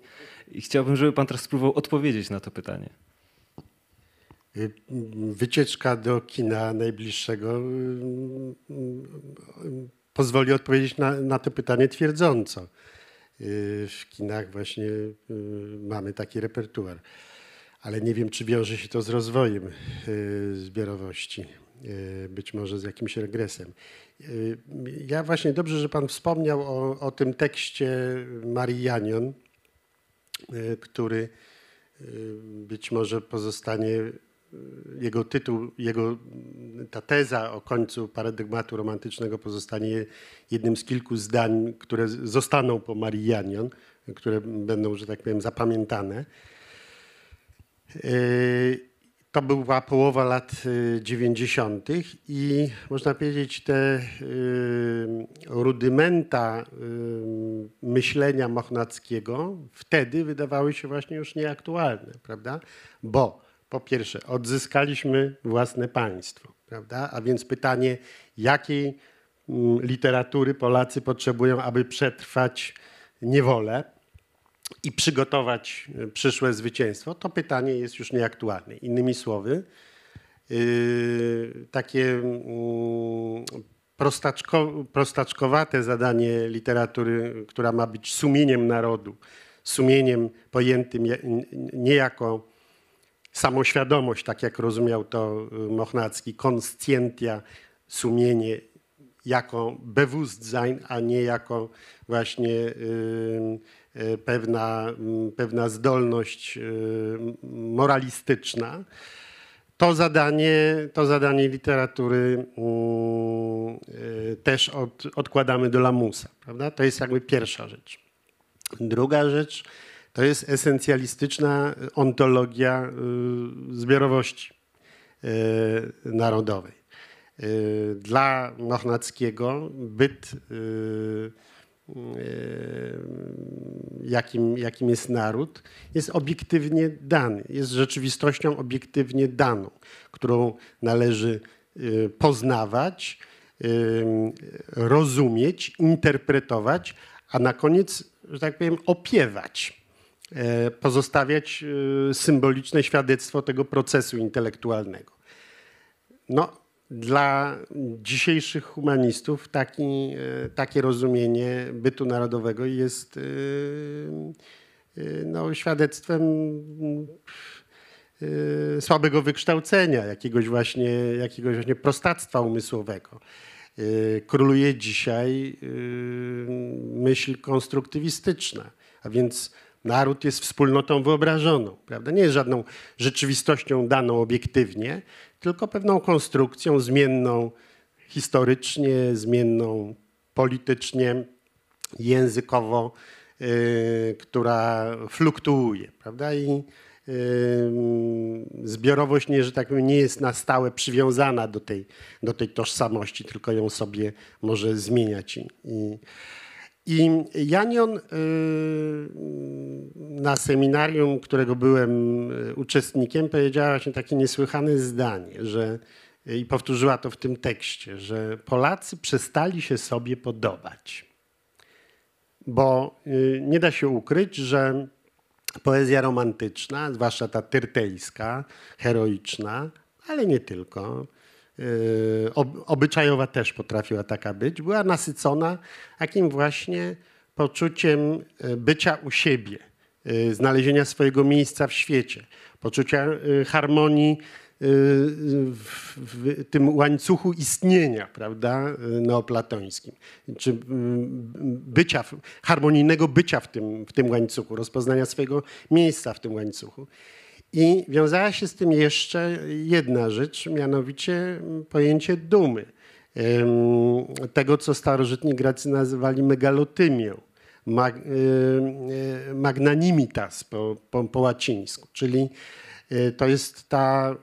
Speaker 1: I chciałbym, żeby pan teraz spróbował
Speaker 5: odpowiedzieć na to pytanie. Wycieczka do kina najbliższego mm, mm, pozwoli odpowiedzieć na, na to pytanie twierdząco. Y, w kinach właśnie y, mamy taki repertuar ale nie wiem, czy wiąże się to z rozwojem e, zbiorowości, e, być może z jakimś regresem. E, ja właśnie dobrze, że Pan wspomniał o, o tym tekście Marianion, który być może pozostanie jego tytuł, jego, ta teza o końcu paradygmatu romantycznego pozostanie jednym z kilku zdań, które zostaną po Marianion, które będą, że tak powiem, zapamiętane. Y, to była połowa lat 90. Y, i można powiedzieć, te y, rudymenta myślenia Mochnackiego wtedy wydawały się właśnie już nieaktualne, prawda? Bo po pierwsze, odzyskaliśmy własne państwo, prawda? A więc pytanie, jakiej mm, literatury Polacy potrzebują, aby przetrwać niewolę? i przygotować e, przyszłe zwycięstwo, to pytanie jest już nieaktualne. Innymi słowy, y, takie mm, prostaczko, prostaczkowate zadanie literatury, która ma być sumieniem narodu, sumieniem pojętym nie jako samoświadomość, tak jak rozumiał to y, Mochnacki, konscientia, sumienie jako bewusstsein, a nie jako właśnie yy, E, pewna, mm, pewna zdolność e, moralistyczna. To zadanie, to zadanie literatury mm, e, też od, odkładamy do lamusa. Prawda? To jest jakby pierwsza rzecz. Druga rzecz to jest esencjalistyczna ontologia y, zbiorowości narodowej. Dla Machnackiego byt y, E, jakim, jakim jest naród, jest obiektywnie dany, jest rzeczywistością obiektywnie daną, którą należy e, poznawać, e, rozumieć, interpretować, a na koniec, że tak powiem, opiewać, pozostawiać symboliczne świadectwo tego procesu intelektualnego. No, dla dzisiejszych humanistów taki, e, takie rozumienie bytu narodowego jest e, e, no, świadectwem słabego wykształcenia, jakiegoś właśnie, jakiegoś właśnie prostactwa umysłowego. Króluje dzisiaj myśl konstruktywistyczna, a więc naród jest wspólnotą wyobrażoną, prawda? nie jest żadną rzeczywistością daną obiektywnie, tylko pewną konstrukcją zmienną historycznie, zmienną politycznie, językowo, y, która fluktuuje, prawda? I yy, zbiorowość nie, że tak powiem, nie jest na stałe przywiązana do tej, do tej tożsamości, tylko ją sobie może zmieniać. I, i i Janion y, na seminarium, którego byłem y, uczestnikiem, powiedziała właśnie takie niesłychane zdanie, że i powtórzyła to w tym tekście, że Polacy przestali się sobie podobać. Bo y, nie da się ukryć, że poezja romantyczna, zwłaszcza ta tyrtejska, heroiczna, ale nie tylko, Yy, obyczajowa też potrafiła taka być, była nasycona takim właśnie poczuciem yy, bycia u siebie, yy, znalezienia swojego miejsca w świecie, poczucia harmonii w tym łańcuchu istnienia, prawda, neoplatońskim, czy bycia, harmonijnego bycia w tym, w tym łańcuchu, rozpoznania swojego miejsca w tym łańcuchu. I wiązała się z tym jeszcze jedna rzecz, mianowicie mm, pojęcie dumy. Tego, co starożytni Grecy nazywali megalotymią, e, magnanimitas po, po, po łacińsku, czyli e, to jest ta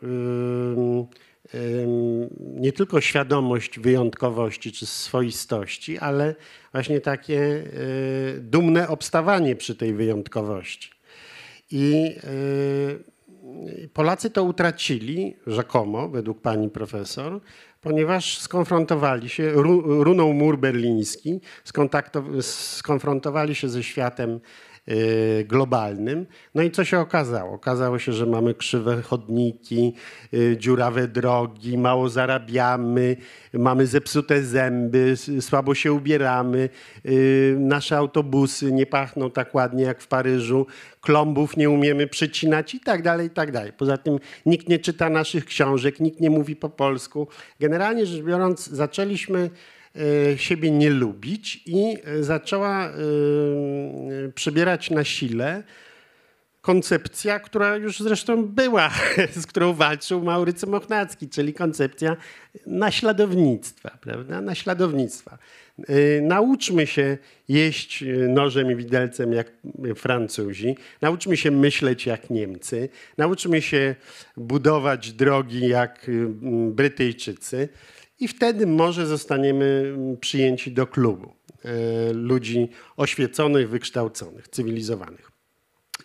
Speaker 5: nie tylko świadomość wyjątkowości czy swoistości, ale właśnie takie e, dumne obstawanie przy tej wyjątkowości. I Polacy to utracili, rzekomo, według pani profesor, ponieważ skonfrontowali się, runął mur berliński, skonfrontowali się ze światem Y, globalnym. No i co się okazało? Okazało się, że mamy krzywe chodniki, y, dziurawe drogi, mało zarabiamy, mamy zepsute zęby, słabo się ubieramy, y, nasze autobusy nie pachną tak ładnie jak w Paryżu, klombów nie umiemy przycinać i tak dalej, i tak dalej. Poza tym nikt nie czyta naszych książek, nikt nie mówi po polsku. Generalnie rzecz biorąc, zaczęliśmy E, siebie nie lubić i e, zaczęła e, przybierać na sile koncepcja, która już zresztą była, z którą walczył Maurycy Mochnacki, czyli koncepcja naśladownictwa, prawda? Naśladownictwa. Nauczmy się jeść nożem i widelcem jak Francuzi, nauczmy się myśleć jak Niemcy, nauczmy się budować drogi jak Brytyjczycy i wtedy może zostaniemy mm, przyjęci do klubu e, ludzi oświeconych, wykształconych, cywilizowanych.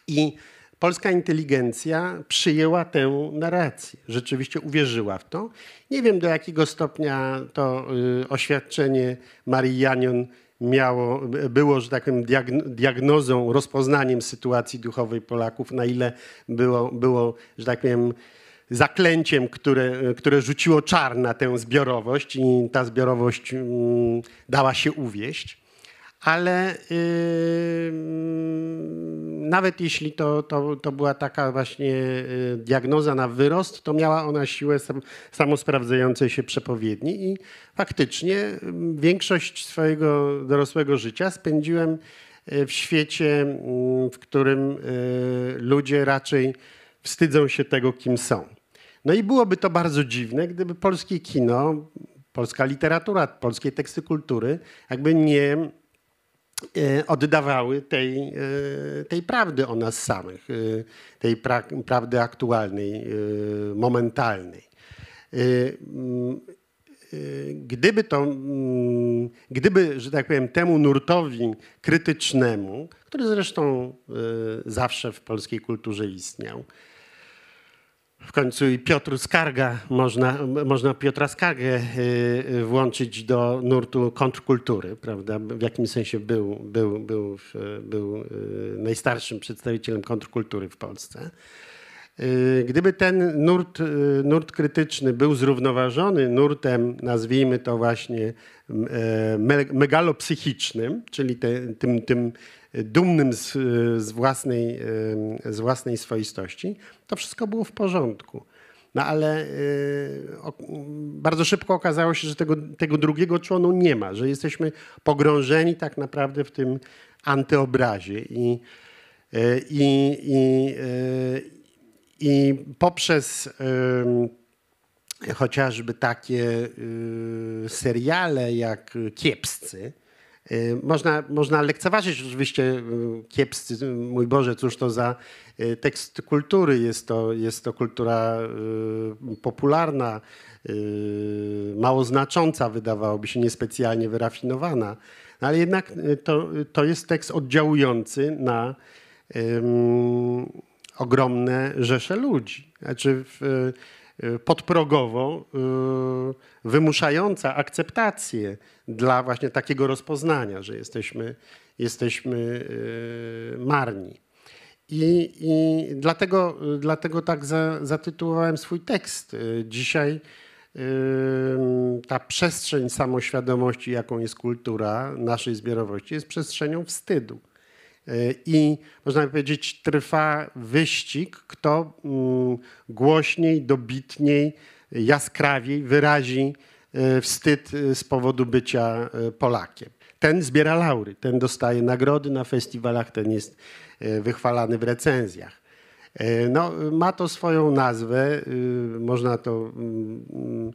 Speaker 5: I polska inteligencja przyjęła tę narrację, rzeczywiście uwierzyła w to. Nie wiem do jakiego stopnia to y, oświadczenie Marii Janion miało, było, że tak powiem, diagnozą, rozpoznaniem sytuacji duchowej Polaków, na ile było, było że tak powiem, zaklęciem, które, które rzuciło czar na tę zbiorowość i ta zbiorowość mm, dała się uwieść. Ale yy, nawet jeśli to, to, to była taka właśnie y, diagnoza na wyrost, to miała ona siłę sam, samosprawdzającej się przepowiedni i faktycznie większość swojego dorosłego życia spędziłem y, w świecie, w którym y, ludzie raczej wstydzą się tego, kim są. No i byłoby to bardzo dziwne, gdyby polskie kino, polska literatura, polskie teksty kultury jakby nie e, oddawały tej, e, tej prawdy o nas samych, e, tej pra prawdy aktualnej, momentalnej. Gdyby to, gdyby, że tak powiem, temu nurtowi krytycznemu, który zresztą zawsze w polskiej kulturze istniał, w końcu i Piotr Skarga, można, można Piotra Skargę y, y, włączyć do nurtu kontrkultury, prawda? W jakimś sensie był, był, był, był y, najstarszym przedstawicielem kontrkultury w Polsce. Gdyby ten nurt, nurt krytyczny był zrównoważony nurtem, nazwijmy to właśnie e, megalopsychicznym, czyli te, tym, tym, dumnym z, z, własnej, z własnej swoistości, to wszystko było w porządku. No ale e, o, bardzo szybko okazało się, że tego, tego drugiego członu nie ma, że jesteśmy pogrążeni tak naprawdę w tym antyobrazie. E, I, i, i, e, i poprzez chociażby takie y, seriale jak Kiepscy, Y, można, można lekceważyć oczywiście y, kiepscy, y, mój Boże, cóż to za tekst kultury, jest to, jest to kultura popularna, mało znacząca wydawałoby się, niespecjalnie wyrafinowana, no, ale jednak to, to jest tekst oddziałujący na um, ogromne rzesze ludzi. Znaczy w, Y, podprogowo y, wymuszająca akceptację dla właśnie takiego rozpoznania, że jesteśmy, jesteśmy y, marni. I, I, dlatego, dlatego tak za, zatytułowałem swój tekst. Dzisiaj ta przestrzeń samoświadomości, jaką jest kultura naszej zbiorowości, jest przestrzenią wstydu. E, i można powiedzieć trwa wyścig, kto mm, głośniej, dobitniej, jaskrawiej wyrazi e, wstyd e, z powodu bycia Polakiem. Ten zbiera laury, ten dostaje nagrody na festiwalach, ten jest wychwalany w recenzjach. No, ma to swoją nazwę, y, można to, mm, mm,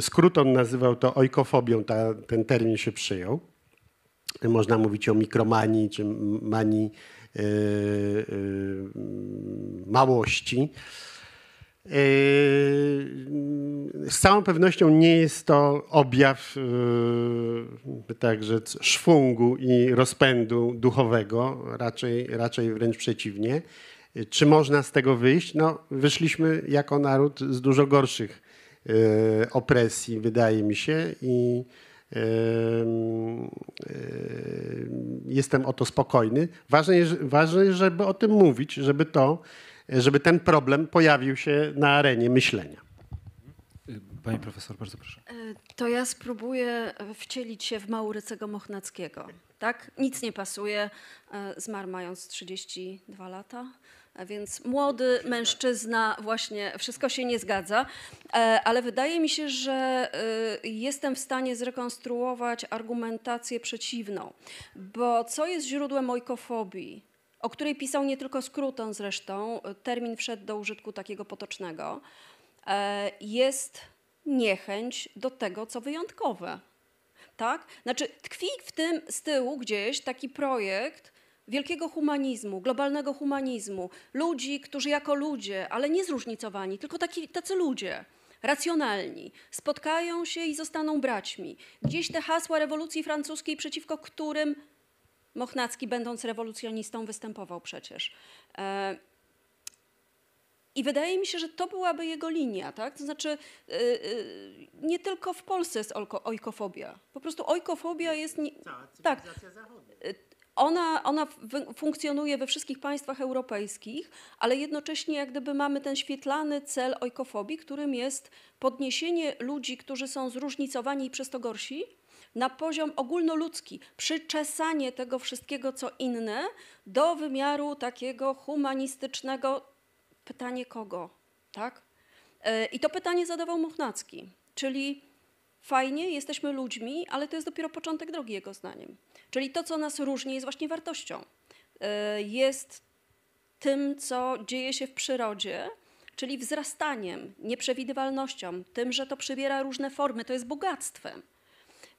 Speaker 5: Skruton nazywał to ojkofobią, ta, ten termin się przyjął. Można mówić o mikromanii czy manii e, e, małości. E, z całą pewnością nie jest to objaw yy, także szwungu i rozpędu duchowego, raczej, raczej wręcz przeciwnie. Czy można z tego wyjść? No, wyszliśmy jako naród z dużo gorszych opresji, wydaje mi się, i Jestem o to spokojny. Ważne jest, ważne jest, żeby o tym mówić, żeby, to, żeby ten problem pojawił się na arenie myślenia. Pani profesor, bardzo proszę.
Speaker 3: E, to ja spróbuję wcielić się w Maurycego Mochnackiego. Tak? Nic nie pasuje. E, zmarł mając 32 lata. A więc młody mężczyzna, właśnie wszystko się nie zgadza, e, ale wydaje mi się, że e, jestem w stanie zrekonstruować argumentację przeciwną, bo co jest źródłem ojkofobii, o której pisał nie tylko skrótą zresztą, e, termin wszedł do użytku takiego potocznego, jest niechęć do tego, co wyjątkowe. Tak? Znaczy tkwi w tym z tyłu gdzieś taki projekt, wielkiego humanizmu, globalnego humanizmu, ludzi, którzy jako ludzie, ale nie zróżnicowani, tylko taki, tacy ludzie, racjonalni, spotkają się i zostaną braćmi. Gdzieś te hasła rewolucji francuskiej, przeciwko którym Mochnacki, będąc rewolucjonistą, występował przecież. E, I wydaje mi się, że to byłaby jego linia, tak? To znaczy, yy, nie tylko w Polsce jest ojkofobia. Po prostu ojkofobia jest. Nie, Cała tak, zachodnia. Ona, ona funkcjonuje we wszystkich państwach europejskich, ale jednocześnie jak gdyby mamy ten świetlany cel ojkofobii, którym jest podniesienie ludzi, którzy są zróżnicowani i przez to gorsi, na poziom ogólnoludzki, przyczesanie tego wszystkiego, co inne, do wymiaru takiego humanistycznego pytanie kogo, tak? E, I to pytanie zadawał Muchnacki, czyli fajnie, jesteśmy ludźmi, ale to jest dopiero początek drogi jego zdaniem. Czyli to, co nas różni, jest właśnie wartością. Y, jest tym, co dzieje się w przyrodzie, czyli wzrastaniem, nieprzewidywalnością, tym, że to przybiera różne formy, to jest bogactwem.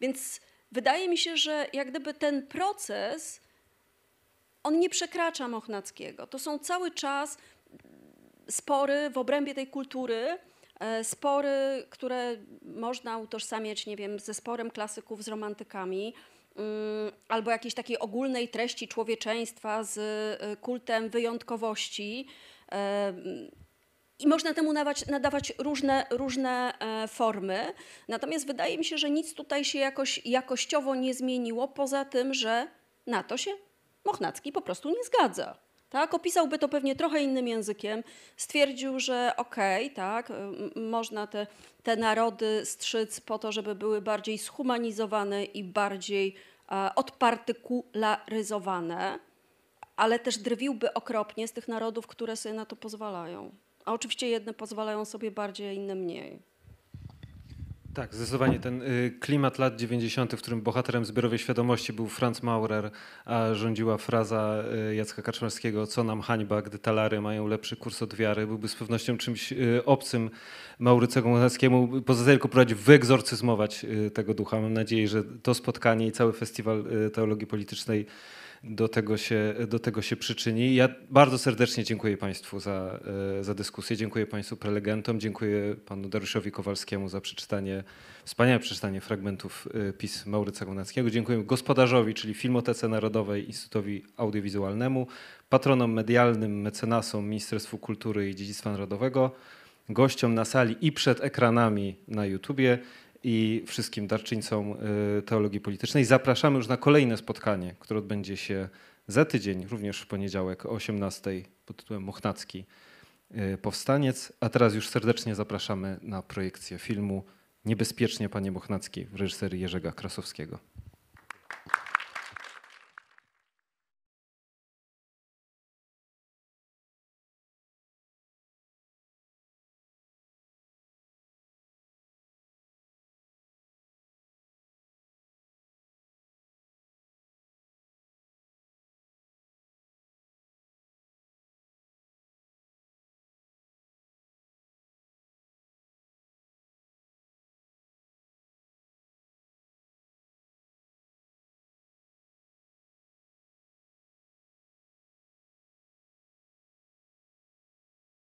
Speaker 3: Więc wydaje mi się, że jak gdyby ten proces, on nie przekracza Mochnackiego. To są cały czas spory w obrębie tej kultury, e, spory, które można utożsamiać, nie wiem, ze sporem klasyków z romantykami, Y, albo jakiejś takiej ogólnej treści człowieczeństwa z y, kultem wyjątkowości. Y, I można temu nadawać, nadawać różne, różne e, formy. Natomiast wydaje mi się, że nic tutaj się jakoś, jakościowo nie zmieniło, poza tym, że na to się Mochnacki po prostu nie zgadza. Tak? Opisałby to pewnie trochę innym językiem. Stwierdził, że okej, okay, tak, można te, te narody strzyc po to, żeby były bardziej zhumanizowane i bardziej e, odpartykularyzowane, ale też drwiłby okropnie z tych narodów, które sobie na to pozwalają. A oczywiście jedne pozwalają sobie bardziej, inne mniej.
Speaker 1: Tak, zdecydowanie ten y, klimat lat 90., w którym bohaterem zbiorowej świadomości był Franz Maurer, a rządziła fraza y, Jacka Kaczmarskiego co nam hańba, gdy talary mają lepszy kurs od wiary, byłby z pewnością czymś y, obcym Maurycego Młynarskiemu, poza tylko prowadzić, wyegzorcyzmować tego ducha. Mam nadzieję, że to spotkanie i cały festiwal teologii politycznej do tego się, do tego się przyczyni. Ja bardzo serdecznie dziękuję Państwu za, e, za dyskusję, dziękuję Państwu prelegentom, dziękuję Panu Dariuszowi Kowalskiemu za przeczytanie, wspaniałe przeczytanie fragmentów e, pism Mauryca Gonackiego. Dziękuję gospodarzowi, czyli Filmotece Narodowej, Instytutowi Audiowizualnemu, patronom medialnym, mecenasom Ministerstwu Kultury i Dziedzictwa Narodowego, gościom na sali i przed ekranami na YouTubie i wszystkim darczyńcom y, teologii politycznej. Zapraszamy już na kolejne spotkanie, które odbędzie się za tydzień, również w poniedziałek o 18:00 pod tytułem Mochnacki y, Powstaniec. A teraz już serdecznie zapraszamy na projekcję filmu Niebezpiecznie Panie Mochnacki w reżyserii Jerzego Krasowskiego.